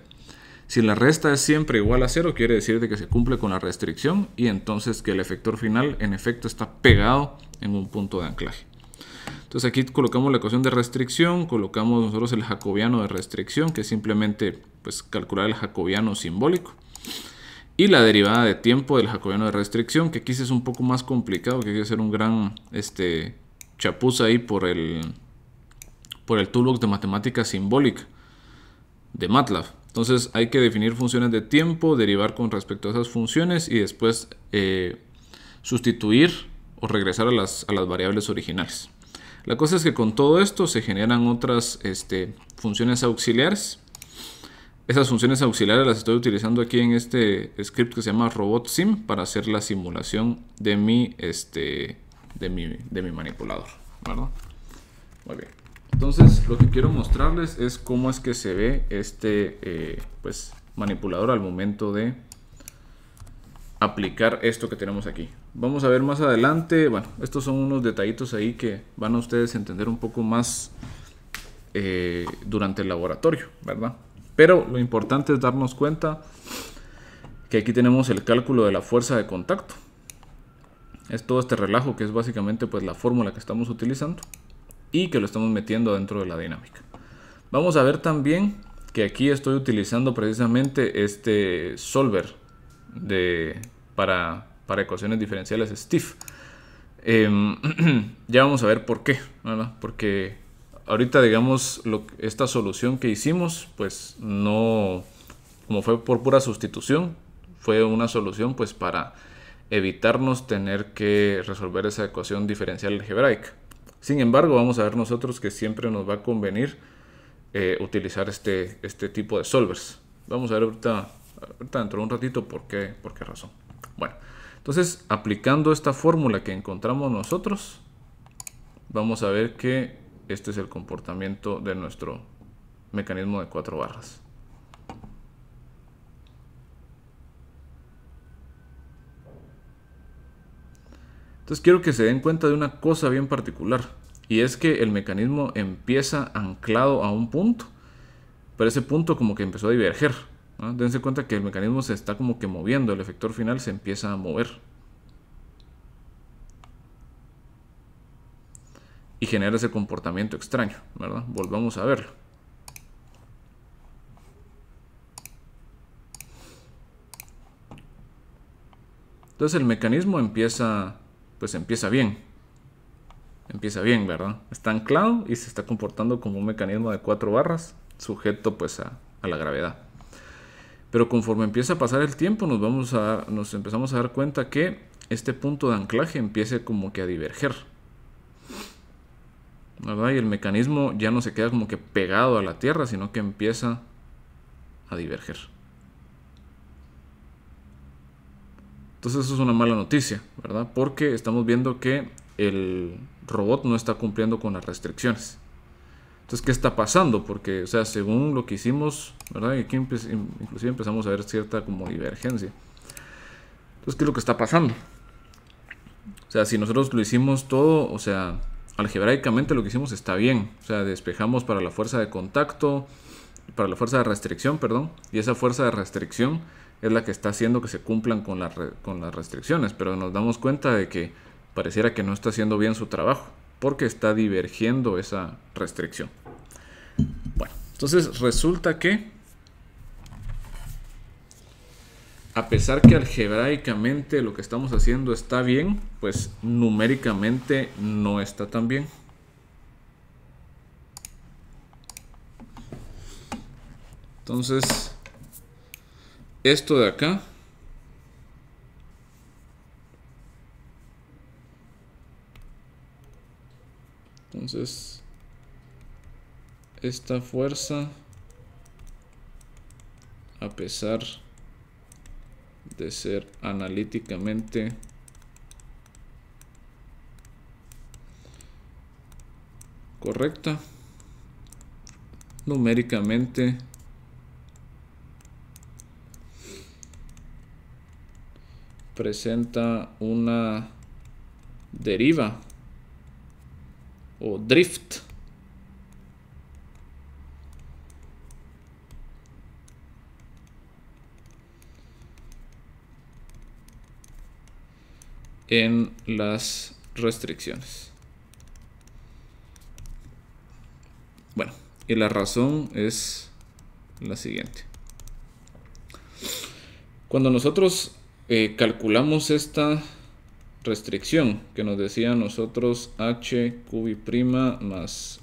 Si la resta es siempre igual a cero, quiere decir de que se cumple con la restricción y entonces que el efector final en efecto está pegado en un punto de anclaje. Entonces aquí colocamos la ecuación de restricción, colocamos nosotros el jacobiano de restricción, que es simplemente pues, calcular el jacobiano simbólico. Y la derivada de tiempo del jacobiano de restricción, que aquí es un poco más complicado, que hay que hacer un gran este, chapuz ahí por el, por el toolbox de matemática simbólica de MATLAB. Entonces hay que definir funciones de tiempo, derivar con respecto a esas funciones y después eh, sustituir o regresar a las, a las, variables originales. La cosa es que con todo esto se generan otras este, funciones auxiliares. Esas funciones auxiliares las estoy utilizando aquí en este script que se llama RobotSim para hacer la simulación de mi, este, de mi, manipulador. Muy bien. Entonces lo que quiero mostrarles es cómo es que se ve este eh, pues, manipulador al momento de aplicar esto que tenemos aquí. Vamos a ver más adelante, bueno, estos son unos detallitos ahí que van a ustedes entender un poco más eh, durante el laboratorio, ¿verdad? Pero lo importante es darnos cuenta que aquí tenemos el cálculo de la fuerza de contacto. Es todo este relajo que es básicamente pues la fórmula que estamos utilizando y que lo estamos metiendo dentro de la dinámica. Vamos a ver también que aquí estoy utilizando precisamente este solver de, para, para ecuaciones diferenciales Steve. Em, ya vamos a ver por qué, Porque ahorita digamos esta solución que hicimos, pues no, como fue por pura sustitución, fue una solución pues para evitarnos tener que resolver esa ecuación diferencial algebraica. Sin embargo, vamos a ver nosotros que siempre nos va a convenir eh, utilizar este, este tipo de solvers. Vamos a ver ahorita, dentro de un ratito por qué, por qué razón. Bueno, entonces aplicando esta fórmula que encontramos nosotros, vamos a ver que este es el comportamiento de nuestro mecanismo de cuatro barras. Entonces quiero que se den cuenta de una cosa bien particular y es que el mecanismo empieza anclado a un punto, pero ese punto como que empezó a diverger. Dense cuenta que el mecanismo se está como que moviendo, el efector final se empieza a mover. Y genera ese comportamiento extraño, ¿verdad? Volvamos a verlo. Entonces el mecanismo empieza pues empieza bien. Empieza bien, ¿verdad? Está anclado y se está comportando como un mecanismo de cuatro barras, sujeto pues a, la gravedad. Pero conforme empieza a pasar el tiempo, nos, vamos a nos empezamos a dar cuenta que este punto de anclaje empieza como que a diverger. ¿Verdad? Y el mecanismo ya no se queda como que pegado a la Tierra, sino que empieza a diverger. Entonces eso es una mala noticia, ¿verdad? Porque estamos viendo que el robot no está cumpliendo con las restricciones. Entonces, ¿qué está pasando? Porque, o sea, según lo que hicimos, ¿verdad? Y aquí inclusive empezamos a ver cierta como divergencia. Entonces, ¿qué es lo que está pasando? O sea, si nosotros lo hicimos todo, o sea, algebraicamente lo que hicimos está bien. O sea, despejamos para la fuerza de contacto, para la fuerza de restricción, perdón. Y esa fuerza de restricción es la que está haciendo que se cumplan con, las restricciones, pero nos damos cuenta de que pareciera que no está haciendo bien su trabajo, porque está divergiendo esa restricción. Bueno, entonces resulta que, a pesar que algebraicamente lo que estamos haciendo está bien, pues numéricamente no está tan bien. Entonces, esto de acá entonces esta fuerza a pesar de ser analíticamente correcta numéricamente presenta una deriva o drift. en las restricciones. Bueno, y la razón es la siguiente. Cuando nosotros eh, calculamos esta restricción que nos decía nosotros h prima más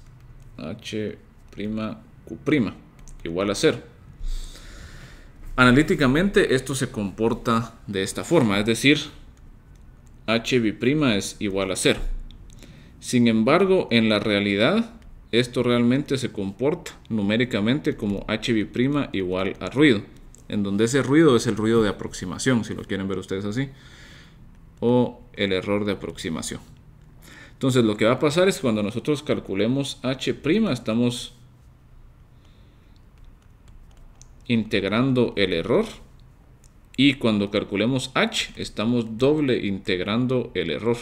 h prima q prima igual a cero. analíticamente esto se comporta de esta forma es decir h prima es igual a cero. sin embargo en la realidad esto realmente se comporta numéricamente como h prima igual a ruido en donde ese ruido es el ruido de aproximación, si lo quieren ver ustedes así, o el error de aproximación. Entonces lo que va a pasar es cuando nosotros calculemos H', estamos integrando el error y cuando calculemos H estamos doble integrando el error.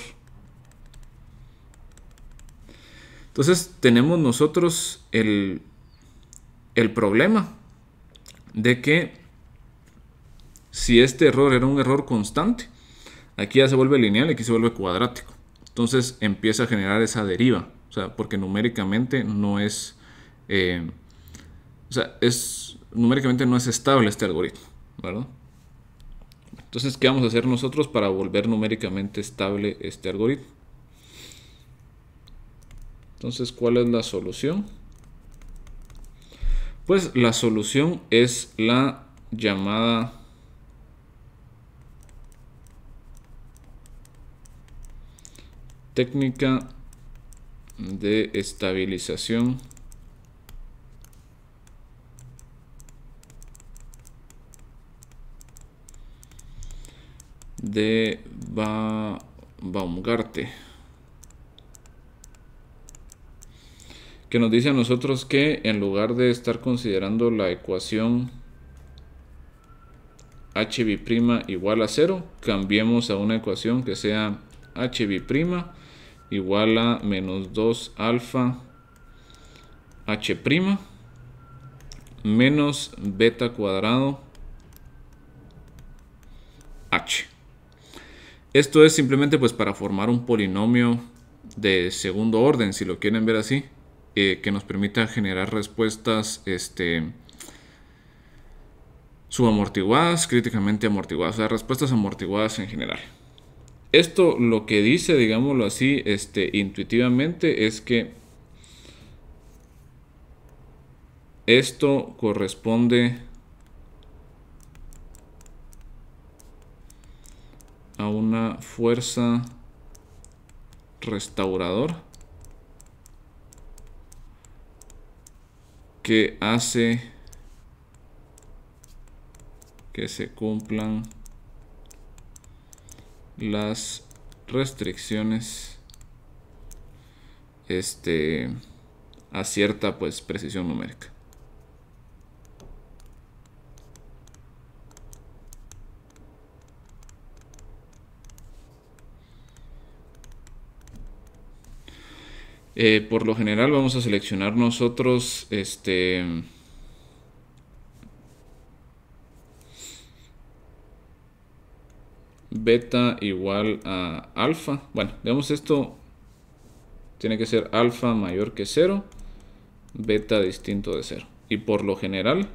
Entonces tenemos nosotros el, problema de que si este error era un error constante, aquí ya se vuelve lineal y aquí se vuelve cuadrático. Entonces empieza a generar esa deriva, o sea, porque numéricamente no es, eh, o sea, es, numéricamente no es estable este algoritmo, ¿verdad? Entonces, ¿qué vamos a hacer nosotros para volver numéricamente estable este algoritmo? Entonces, ¿cuál es la solución? Pues la solución es la llamada técnica de estabilización de Baumgarte que nos dice a nosotros que en lugar de estar considerando la ecuación hb' igual a 0 cambiemos a una ecuación que sea hb' igual a menos 2 alfa h menos beta cuadrado h. Esto es simplemente pues para formar un polinomio de segundo orden, si lo quieren ver así, eh, que nos permita generar respuestas este, subamortiguadas, críticamente amortiguadas, o sea, respuestas amortiguadas en general. Esto lo que dice, digámoslo así, este, intuitivamente es que esto corresponde a una fuerza restaurador que hace que se cumplan las restricciones este a cierta pues precisión numérica eh, por lo general vamos a seleccionar nosotros este beta igual a alfa. Bueno, digamos esto tiene que ser alfa mayor que 0, beta distinto de 0. Y por lo general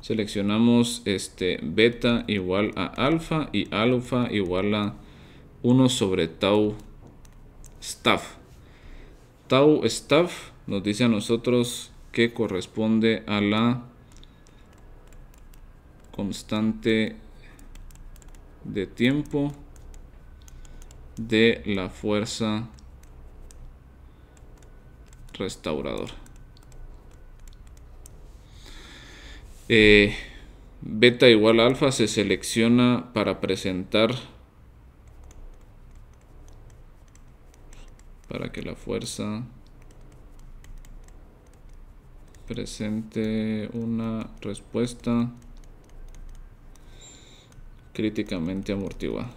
seleccionamos este beta igual a alfa y alfa igual a 1 sobre tau staff. Tau staff nos dice a nosotros que corresponde a la constante de tiempo de la fuerza restauradora. Eh, beta igual alfa se selecciona para presentar para que la fuerza presente una respuesta críticamente amortiguada.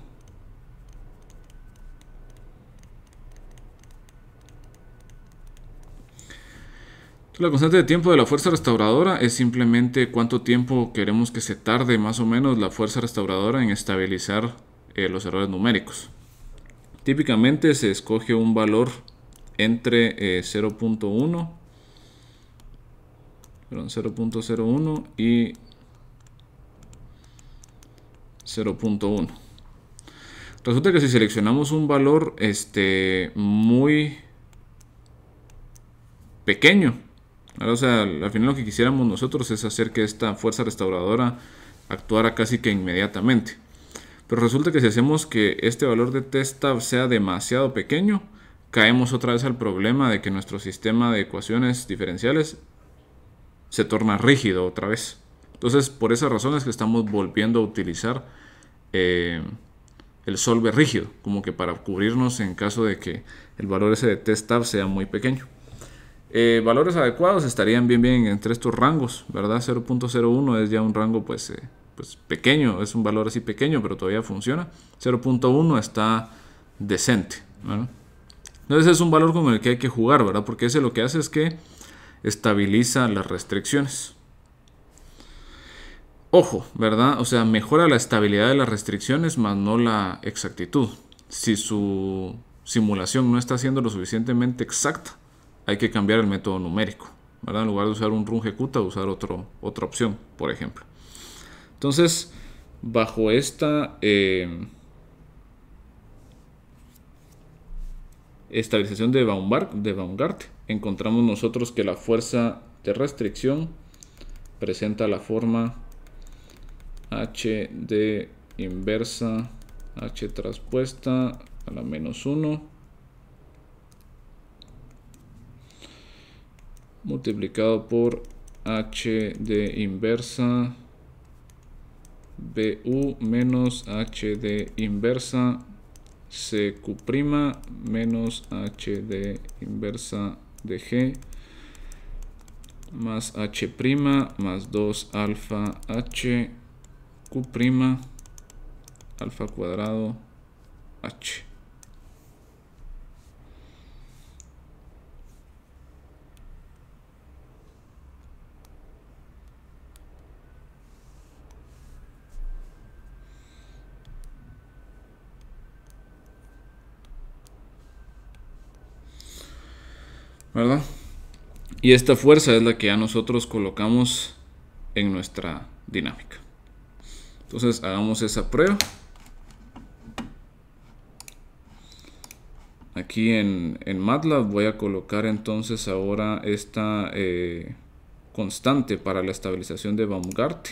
La constante de tiempo de la fuerza restauradora es simplemente cuánto tiempo queremos que se tarde más o menos la fuerza restauradora en estabilizar eh, los errores numéricos. Típicamente se escoge un valor entre eh, 0.1 0.01 y 0.1. Resulta que si seleccionamos un valor este, muy pequeño, al final lo que quisiéramos nosotros es hacer que esta fuerza restauradora actuara casi que inmediatamente. Pero resulta que si hacemos que este valor de testa sea demasiado pequeño, caemos otra vez al problema de que nuestro sistema de ecuaciones diferenciales se torna rígido otra vez. Entonces, por razón es que estamos volviendo a utilizar eh, el solve rígido, como que para cubrirnos en caso de que el valor ese de test sea muy pequeño. Eh, valores adecuados estarían bien bien entre estos rangos, ¿verdad? 0.01 es ya un rango pues, eh, pues, pequeño, es un valor así pequeño, pero todavía funciona. 0.1 está decente, Entonces es un valor con el que hay que jugar, ¿verdad? Porque ese lo que hace es que estabiliza las restricciones. Ojo, ¿verdad? O sea, mejora la estabilidad de las restricciones, más no la exactitud. Si su simulación no está siendo lo suficientemente exacta, hay que cambiar el método numérico, ¿verdad? En lugar de usar un Runge-Kutta, usar otro, otra opción, por ejemplo. Entonces, bajo esta eh, estabilización de Baumgarte, de encontramos nosotros que la fuerza de restricción presenta la forma h de inversa h traspuesta a la menos 1 multiplicado por h de inversa bu menos h de inversa cq prima menos h de inversa de g más h prima más 2 alfa h prima alfa cuadrado H. ¿Verdad? Y esta fuerza es la que ya nosotros colocamos en nuestra dinámica. Entonces hagamos esa prueba. Aquí en, MATLAB voy a colocar entonces ahora esta eh, constante para la estabilización de Baumgarte.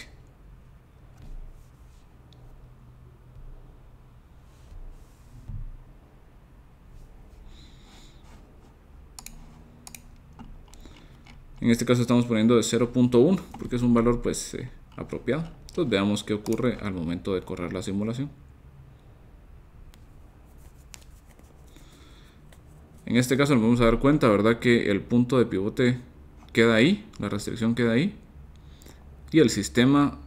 En este caso estamos poniendo de 0.1 porque es un valor pues eh, apropiado. Entonces veamos qué ocurre al momento de correr la simulación. En este caso nos vamos a dar cuenta, ¿verdad? Que el punto de pivote queda ahí, la restricción queda ahí. Y el sistema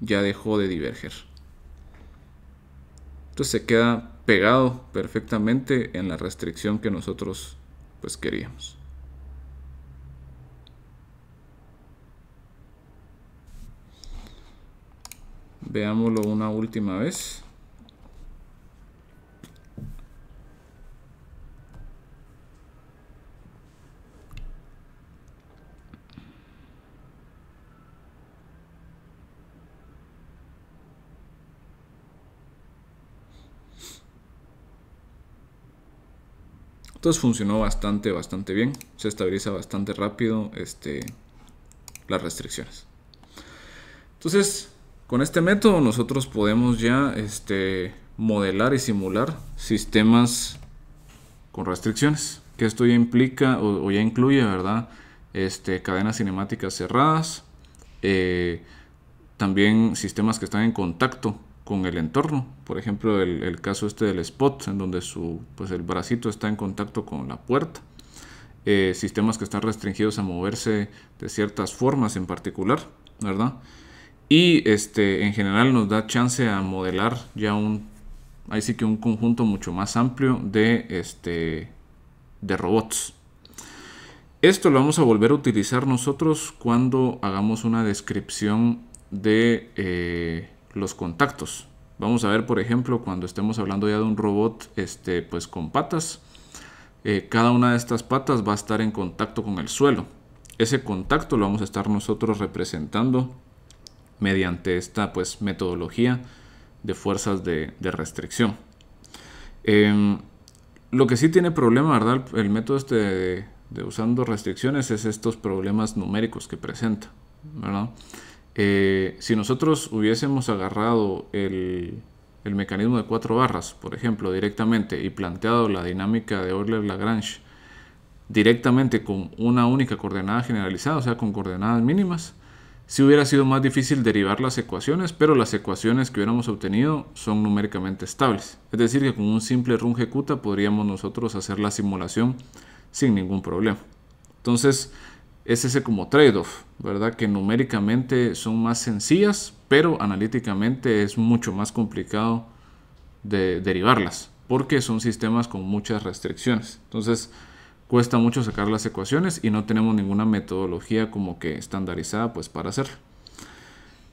ya dejó de diverger. Entonces se queda pegado perfectamente en la restricción que nosotros pues queríamos. Veámoslo una última vez. Entonces funcionó bastante, bastante bien. Se estabiliza bastante rápido este, las restricciones. Entonces, con este método nosotros podemos ya este, modelar y simular sistemas con restricciones, que esto ya implica o, ya incluye, ¿verdad? Este, cadenas cinemáticas cerradas, eh, también sistemas que están en contacto con el entorno. Por ejemplo, el, caso este del spot, en donde su, pues el bracito está en contacto con la puerta. Eh, sistemas que están restringidos a moverse de ciertas formas en particular, ¿verdad? Y este, en general nos da chance a modelar ya un, que un conjunto mucho más amplio de, este, de robots. Esto lo vamos a volver a utilizar nosotros cuando hagamos una descripción de eh, los contactos. Vamos a ver, por ejemplo, cuando estemos hablando ya de un robot este, pues con patas, eh, cada una de estas patas va a estar en contacto con el suelo. Ese contacto lo vamos a estar nosotros representando mediante esta pues, metodología de fuerzas de, restricción. Em, lo que sí tiene problema, ¿verdad? El método este de, usando restricciones es estos problemas numéricos que presenta, ¿verdad? Eh, si nosotros hubiésemos agarrado el, el, mecanismo de cuatro barras, por ejemplo, directamente y planteado la dinámica de Euler-Lagrange directamente con una única coordenada generalizada, o sea, con coordenadas mínimas, si hubiera sido más difícil derivar las ecuaciones, pero las ecuaciones que hubiéramos obtenido son numéricamente estables. Es decir, que con un simple run ejecuta podríamos nosotros hacer la simulación sin ningún problema. Entonces, es ese como trade-off, ¿verdad? Que numéricamente son más sencillas, pero analíticamente es mucho más complicado de derivarlas, porque son sistemas con muchas restricciones. Entonces, cuesta mucho sacar las ecuaciones y no tenemos ninguna metodología como que estandarizada pues para hacer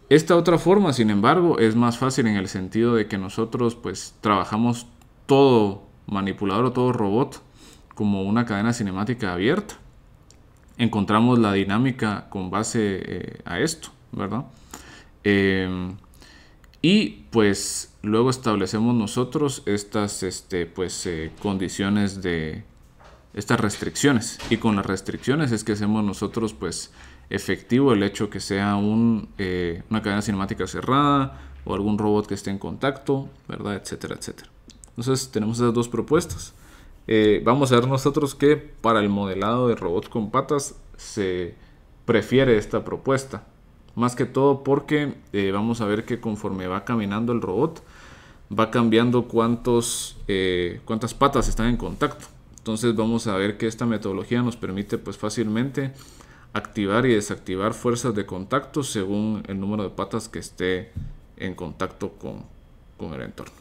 Esta otra forma, sin embargo, es más fácil en el sentido de que nosotros pues trabajamos todo manipulador o todo robot como una cadena cinemática abierta. Encontramos la dinámica con base eh, a esto, ¿verdad? Em, y pues luego establecemos nosotros estas este, pues, eh, condiciones de, estas restricciones. Y con las restricciones es que hacemos nosotros pues efectivo el hecho que sea eh, una cadena cinemática cerrada o algún robot que esté en contacto, ¿verdad? Etcétera, etcétera. Entonces tenemos esas dos propuestas. Eh, vamos a ver nosotros que para el modelado de robots con patas se prefiere esta propuesta. Más que todo porque eh, vamos a ver que conforme va caminando el robot, va cambiando cuántos, cuántas patas están en contacto. Entonces vamos a ver que esta metodología nos permite pues fácilmente activar y desactivar fuerzas de contacto según el número de patas que esté en contacto con, con el entorno.